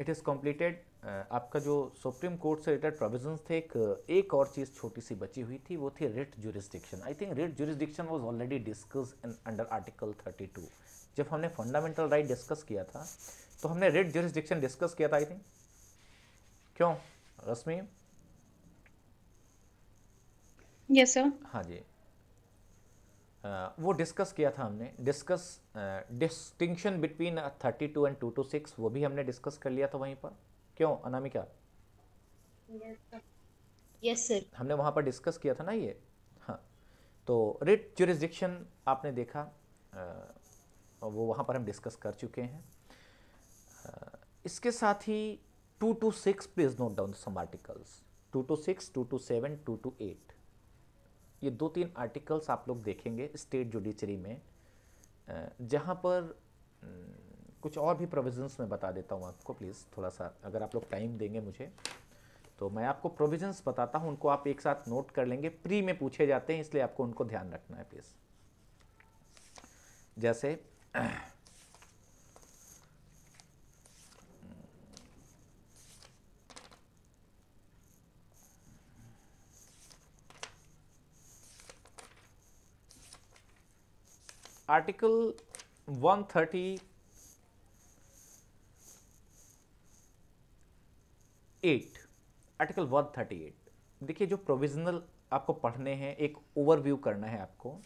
it is completed आपका जो सुप्रीम कोर्ट से रिलेटेड प्रोविजन थे एक, एक और चीज़ छोटी सी बची हुई थी वो थी writ jurisdiction I think writ jurisdiction was already discuss in under article two जब हमने फंडामेंटल राइट डिस्कस किया था तो हमने रेड ज्यूरिस्डिक्शन डिस्कस किया था आई थिंक क्यों रश्मि यस सर हाँ जी आ, वो डिस्कस किया था हमने discuss distinction between thirty two and two two six वो भी हमने डिस्कस कर लिया था वहीं पर क्यों अनामिका यस सर हमने वहाँ पर डिस्कस किया था ना ये हाँ तो रिट जुरिस्डिक्शन आपने देखा आ, वो वहाँ पर हम डिस्कस कर चुके हैं इसके साथ ही two two six please note down some articles two two six two two seven two two eight ये दो तीन आर्टिकल्स आप लोग देखेंगे स्टेट जुडिशरी में जहाँ पर हम्म, कुछ और भी प्रोविजंस मैं बता देता हूँ आपको प्लीज़ थोड़ा सा अगर आप लोग टाइम देंगे मुझे तो मैं आपको प्रोविजंस बताता हूँ उनको आप एक साथ नोट कर लेंगे प्री में पूछे जाते हैं इसलिए आपको उनको ध्यान रखना है प्लीज़ जैसे आर्टिकल 138 आर्टिकल 138 देखिए जो प्रोविजनल आपको पढ़ने हैं एक ओवरव्यू करना है आपको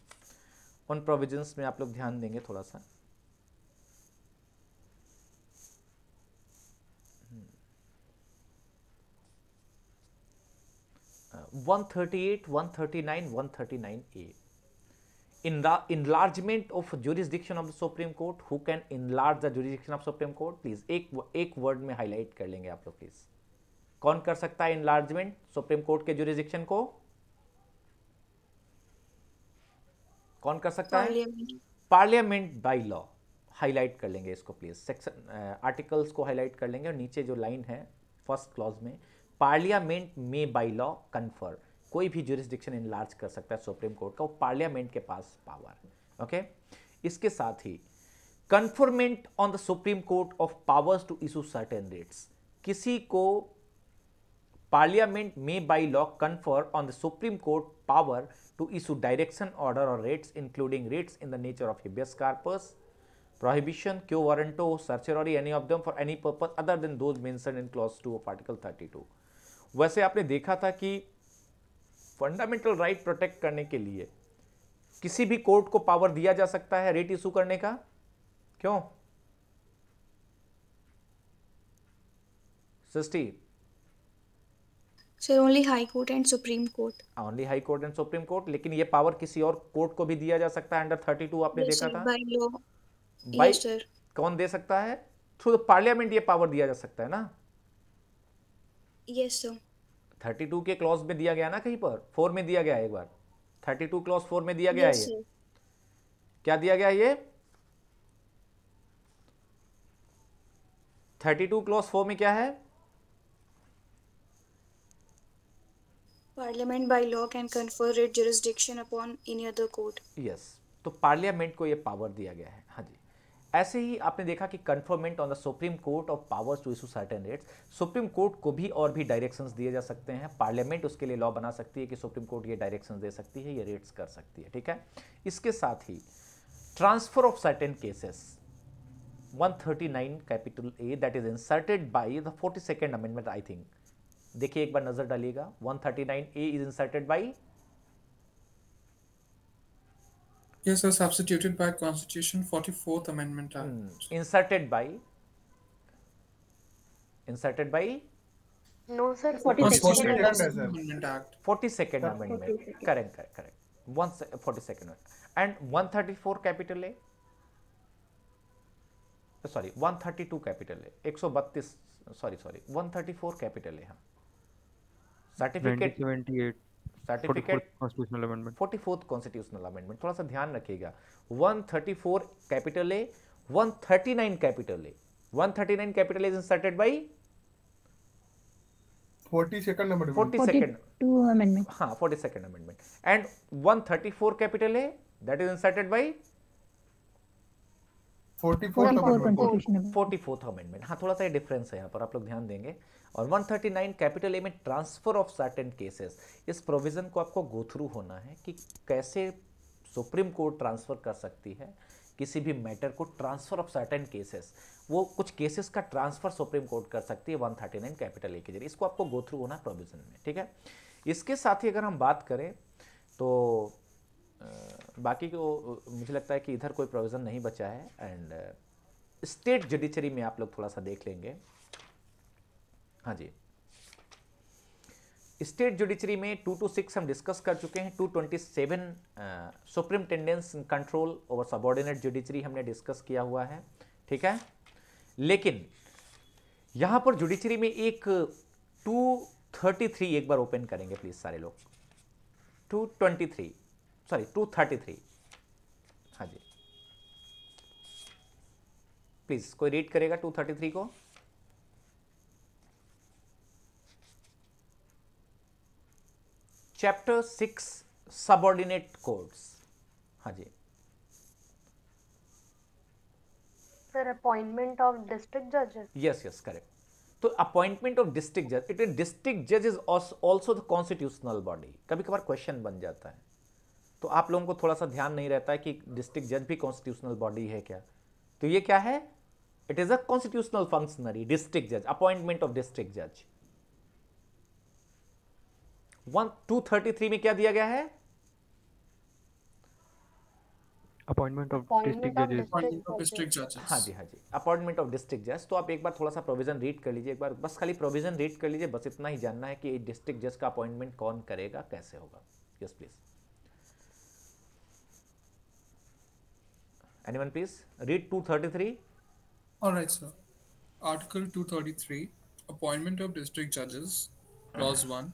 उन प्रोविजंस में आप लोग ध्यान देंगे थोड़ा सा one thirty eight one thirty nine one thirty nine A enlargement of jurisdiction of the supreme court who can enlarge the jurisdiction of supreme court please एक एक वर्ड में हाईलाइट कर लेंगे आप लोग प्लीज कौन कर सकता है enlargement सुप्रीम कोर्ट के jurisdiction को कौन कर सकता है पार्लियामेंट बाई लॉ हाईलाइट कर लेंगे इसको प्लीज सेक्शन आर्टिकल्स को हाईलाइट कर लेंगे और नीचे जो लाइन है फर्स्ट क्लॉज में पार्लियामेंट में बाई लॉ कन्फर कोई भी जुरिस्डिक्शन इनलार्ज कर सकता है सुप्रीम कोर्ट का वो पार्लियामेंट के पास पावर है ओके इसके साथ ही conferment on the supreme court of powers to issue certain writs किसी को पार्लियामेंट में by law confer on the supreme court power to issue direction order और writs including writs in the nature of habeas corpus prohibition quo warranto certiorari any of them for any purpose other than those mentioned in clause 2 of article 32 वैसे आपने देखा था कि फंडामेंटल राइट प्रोटेक्ट करने के लिए किसी भी कोर्ट को पावर दिया जा सकता है रेट इशू करने का क्यों Srishti sir only high court and supreme court only high court and supreme court लेकिन ये पावर किसी और कोर्ट को भी दिया जा सकता है अंडर थर्टी टू आपने yes, देखा sir, था बाय लॉ सर कौन दे सकता है थ्रू द पार्लियामेंट ये पावर दिया जा सकता है ना yes yes, sir thirty two के क्लॉज में दिया गया ना कहीं पर फोर में दिया गया एक बार थर्टी टू क्लॉज फोर में दिया गया ये क्या दिया गया ये थर्टी टू क्लॉज फोर में क्या है parliament by law can confer it jurisdiction upon any other court yes तो पार्लियामेंट को ये पावर दिया गया है ऐसे ही आपने देखा कि conferment on the supreme court of powers to issue certain writs supreme court को भी और भी डायरेक्शंस दिए जा सकते हैं पार्लियामेंट उसके लिए लॉ बना सकती है कि सुप्रीम कोर्ट ये डायरेक्शंस दे सकती है ये रेट्स कर सकती है ठीक है इसके साथ ही transfer of certain cases 139 capital A that is inserted by the forty amendment I think देखिए एक बार नजर डालिएगा 139 A is inserted by Yes, sir, substituted by Constitution 44th Amendment Act. Hmm. Inserted by? Inserted by? No, sir, 42nd Amendment Act. 42nd Amendment. Correct, correct, correct. One, 42nd And 134 capital A? Uh, sorry, 132 capital A. 132 Sorry, sorry. 134 capital A. Certificate. Certificate certificate constitutional amendment forty fourth constitutional amendment थोड़ा सा ध्यान रखिएगा 134 capital A 139 capital A 139 capital A is inserted by 42nd amendment 42nd 42 amendment ha हाँ, 42nd amendment and 134 capital a that is inserted by forty fourth amendment हाँ थोड़ा सा ये डिफरेंस है यहाँ पर आप लोग ध्यान देंगे और 139 कैपिटल ए में ट्रांसफर ऑफ सर्टेन केसेस इस प्रोविज़न को आपको गो थ्रू होना है कि कैसे सुप्रीम कोर्ट ट्रांसफ़र कर सकती है किसी भी मैटर को ट्रांसफ़र ऑफ सर्टेन केसेस वो कुछ केसेस का ट्रांसफ़र सुप्रीम कोर्ट कर सकती है 139 कैपिटल ए के जरिए इसको आपको गो थ्रू होना प्रोविज़न में ठीक है इसके साथ ही अगर हम बात करें तो बाकी को मुझे लगता है कि इधर कोई प्रोविज़न नहीं बचा है एंड स्टेट जुडिशरी में आप लोग थोड़ा सा देख लेंगे हाँ जी स्टेट जुडिशरी में टू टू सिक्स हम डिस्कस कर चुके हैं two twenty seven superintendence control over subordinate judiciary हमने डिस्कस किया हुआ है ठीक है लेकिन यहाँ पर जुडिशरी में एक टू थर्टी थ्री एक बार ओपन करेंगे प्लीज़ सारे लोग to twenty three sorry to thirty three हाँ जी प्लीज़ कोई रीड करेगा टू थर्टी थ्री को चैप्टर सिक्स सबऑर्डिनेट कोड्स हाँ जी सर अपॉइंटमेंट ऑफ डिस्ट्रिक्ट जजेस यस यस करेक्ट तो अपॉइंटमेंट ऑफ डिस्ट्रिक्ट जज इट डिस्ट्रिक्ट जज is also the constitutional body कभी कभार क्वेश्चन बन जाता है तो आप लोगों को थोड़ा सा ध्यान नहीं रहता है कि डिस्ट्रिक्ट जज भी कॉन्स्टिट्यूशनल बॉडी है क्या तो ये क्या है it is a constitutional functionary district जज अपॉइंटमेंट ऑफ डिस्ट्रिक्ट जज वन टू थर्टी थ्री में क्या दिया गया है अपॉइंटमेंट ऑफ डिस्ट्रिक्ट जज हाँ जी हाँ जी अपॉइंटमेंट ऑफ डिस्ट्रिक्ट जज तो आप एक बार थोड़ा सा प्रोविजन रीड कर लीजिए एक बार बस खाली प्रोविजन रीड कर लीजिए बस इतना ही जानना है कि डिस्ट्रिक्ट जज का अपॉइंटमेंट कौन करेगा कैसे होगा yes yes, please Anyone please read 233. All right, sir. Article 233 Appointment of District Judges, Clause 1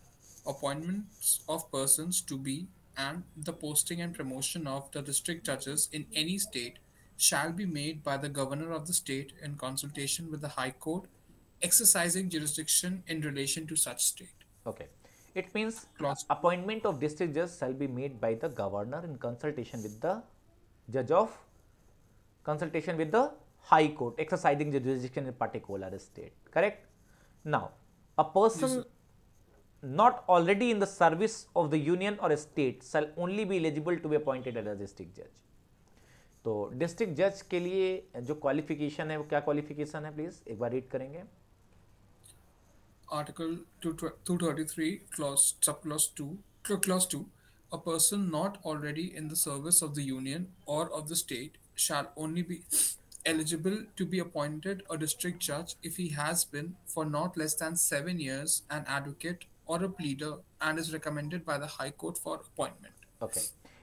Appointments of persons to be and the posting and promotion of the district judges in any state shall be made by the governor of the state in consultation with the High Court exercising jurisdiction in relation to such state. Okay. It means Clause. appointment of district judges shall be made by the governor in consultation with the judge of consultation with the High Court exercising the jurisdiction in particular state, correct? Now, a person not already in the service of the union or state shall only be eligible to be appointed as a district judge. So, district judge के लिए जो qualification है वो क्या qualification है please एक बार read करेंगे article 233 clause sub clause 2 clause 2 a person not already in the service of the union or of the state shall only be eligible to be appointed a district judge if he has been, for not less than seven years, an advocate or a pleader and is recommended by the High Court for appointment. Okay.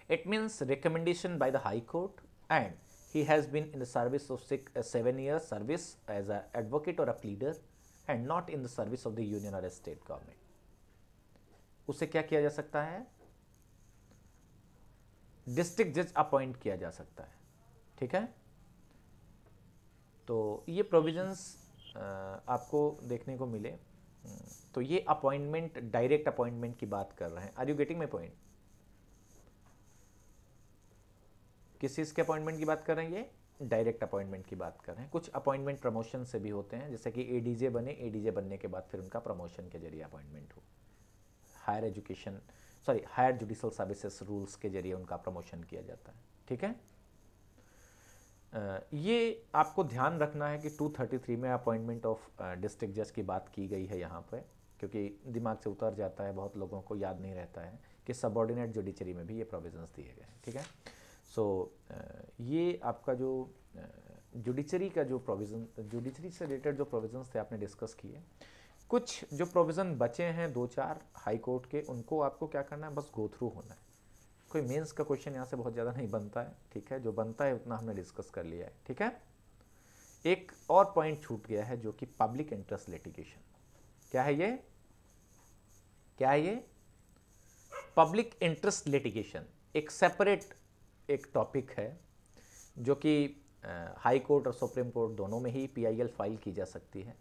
It means recommendation by the High Court and he has been in the service of six, uh, seven years service as an advocate or a pleader and not in the service of the union or a state government. उसे क्या किया जा सकता है डिस्ट्रिक्ट जज अपॉइंट किया जा सकता है ठीक है तो ये प्रोविजंस आपको देखने को मिले तो ये अपॉइंटमेंट डायरेक्ट अपॉइंटमेंट की बात कर रहे हैं are you getting my point किस चीज़ के अपॉइंटमेंट की बात कर रहे हैं ये डायरेक्ट अपॉइंटमेंट की बात कर रहे हैं कुछ अपॉइंटमेंट प्रमोशन से भी होते हैं जैसे कि एडीजे बने एडीजे बनने के बाद फिर उनका प्रमोशन के जरिए अपॉइंटमेंट हो higher education sorry higher judicial services rules के जरिए उनका प्रमोशन किया जाता है ठीक है ये आपको ध्यान रखना है कि 233 में अपॉइंटमेंट ऑफ डिस्ट्रिक्ट जज की बात की गई है यहाँ पर क्योंकि दिमाग से उतर जाता है बहुत लोगों को याद नहीं रहता है कि सबॉर्डिनेट जुडिशरी में भी ये प्रोविजंस दिए गए ठीक है सो so, ये आपका जो जुडिशरी का जो प्रोविज़न जुडिशरी से रिलेटेड जो प्रोविज़न्स थे आपने डिस्कस किए कुछ जो प्रोविज़न बचे हैं दो चार हाई कोर्ट के उनको आपको क्या करना है बस गो थ्रू होना है कोई मेंस का क्वेश्चन यहाँ से बहुत ज़्यादा नहीं बनता है ठीक है जो बनता है उतना हमने डिस्कस कर लिया है ठीक है एक और पॉइंट छूट गया है जो कि पब्लिक इंटरेस्ट लिटिगेशन क्या है ये क्या है ये पब्लिक इंटरेस्ट लिटिगेशन एक सेपरेट एक टॉपिक है जो कि हाई कोर्ट और सुप्रीम कोर्ट दोनों में ही पीआईएल फाइल की जा सकती है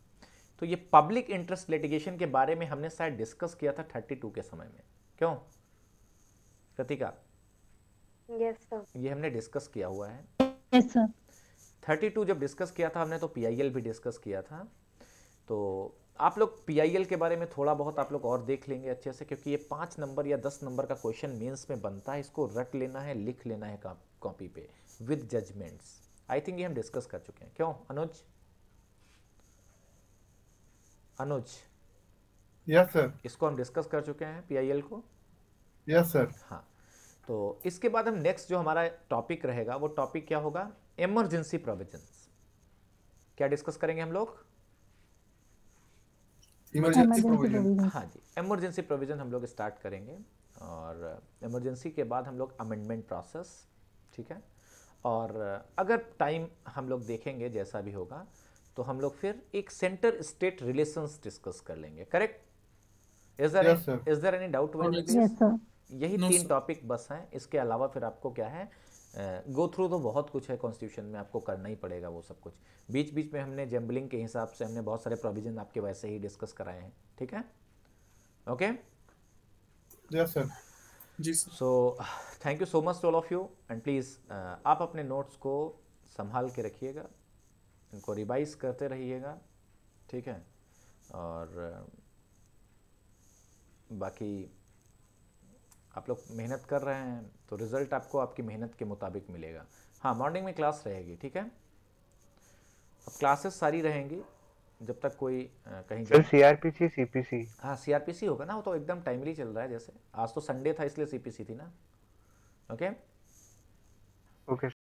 तो ये पब्लिक इंटरेस्ट लिटिगेशन के बारे में हमने शायद डिस्कस किया था 32 के समय में क्यों कृतिका yes, ये हमने डिस्कस किया हुआ है थर्टी yes, टू जब डिस्कस किया था हमने तो पीआईएल भी डिस्कस किया था तो आप लोग पीआईएल के बारे में थोड़ा बहुत आप लोग और देख लेंगे अच्छे से क्योंकि ये पाँच नंबर या दस नंबर का क्वेश्चन मेंस में बनता है इसको रट लेना है लिख लेना है कॉपी पे विद जजमेंट्स आई थिंक ये हम डिस्कस कर चुके हैं क्यों अनुज अनुज यस सर इसको हम डिस्कस कर चुके हैं पीआईएल को यस yes, सर हाँ तो इसके बाद हम नेक्स्ट जो हमारा टॉपिक रहेगा वो टॉपिक क्या होगा इमरजेंसी प्रोविजंस क्या डिस्कस करेंगे हम लोग इमरजेंसी प्रोविजन हाँ जी इमरजेंसी प्रोविजन हम लोग स्टार्ट करेंगे और इमरजेंसी के बाद हम लोग अमेंडमेंट प्रोसेस ठीक है और अगर टाइम हम लोग देखेंगे जैसा भी होगा तो हम लोग फिर एक सेंटर स्टेट रिलेशंस डिस्कस कर लेंगे correct is there is there any doubt यही no, तीन टॉपिक बस हैं इसके अलावा फिर आपको क्या है गो थ्रू तो बहुत कुछ है कॉन्स्टिट्यूशन में आपको करना ही पड़ेगा वो सब कुछ बीच बीच में हमने जेम्बलिंग के हिसाब से हमने बहुत सारे प्रोविजन आपके वैसे ही डिस्कस कराए हैं ठीक है okay yes sir ji so thank you so much all of you and please आप अपने नोट्स को संभाल के रखिएगा इनको रिवाइज करते रहिएगा ठीक है और बाकी आप लोग मेहनत कर रहे हैं तो रिज़ल्ट आपको आपकी मेहनत के मुताबिक मिलेगा हाँ मॉर्निंग में क्लास रहेगी ठीक है अब क्लासेस सारी रहेंगी जब तक कोई पी कहीं सर सीआरपीसी सीपीसी हाँ सीआरपीसी होगा ना वो तो एकदम टाइमली चल रहा है जैसे आज तो संडे था इसलिए सीपीसी थी ना ओके ओके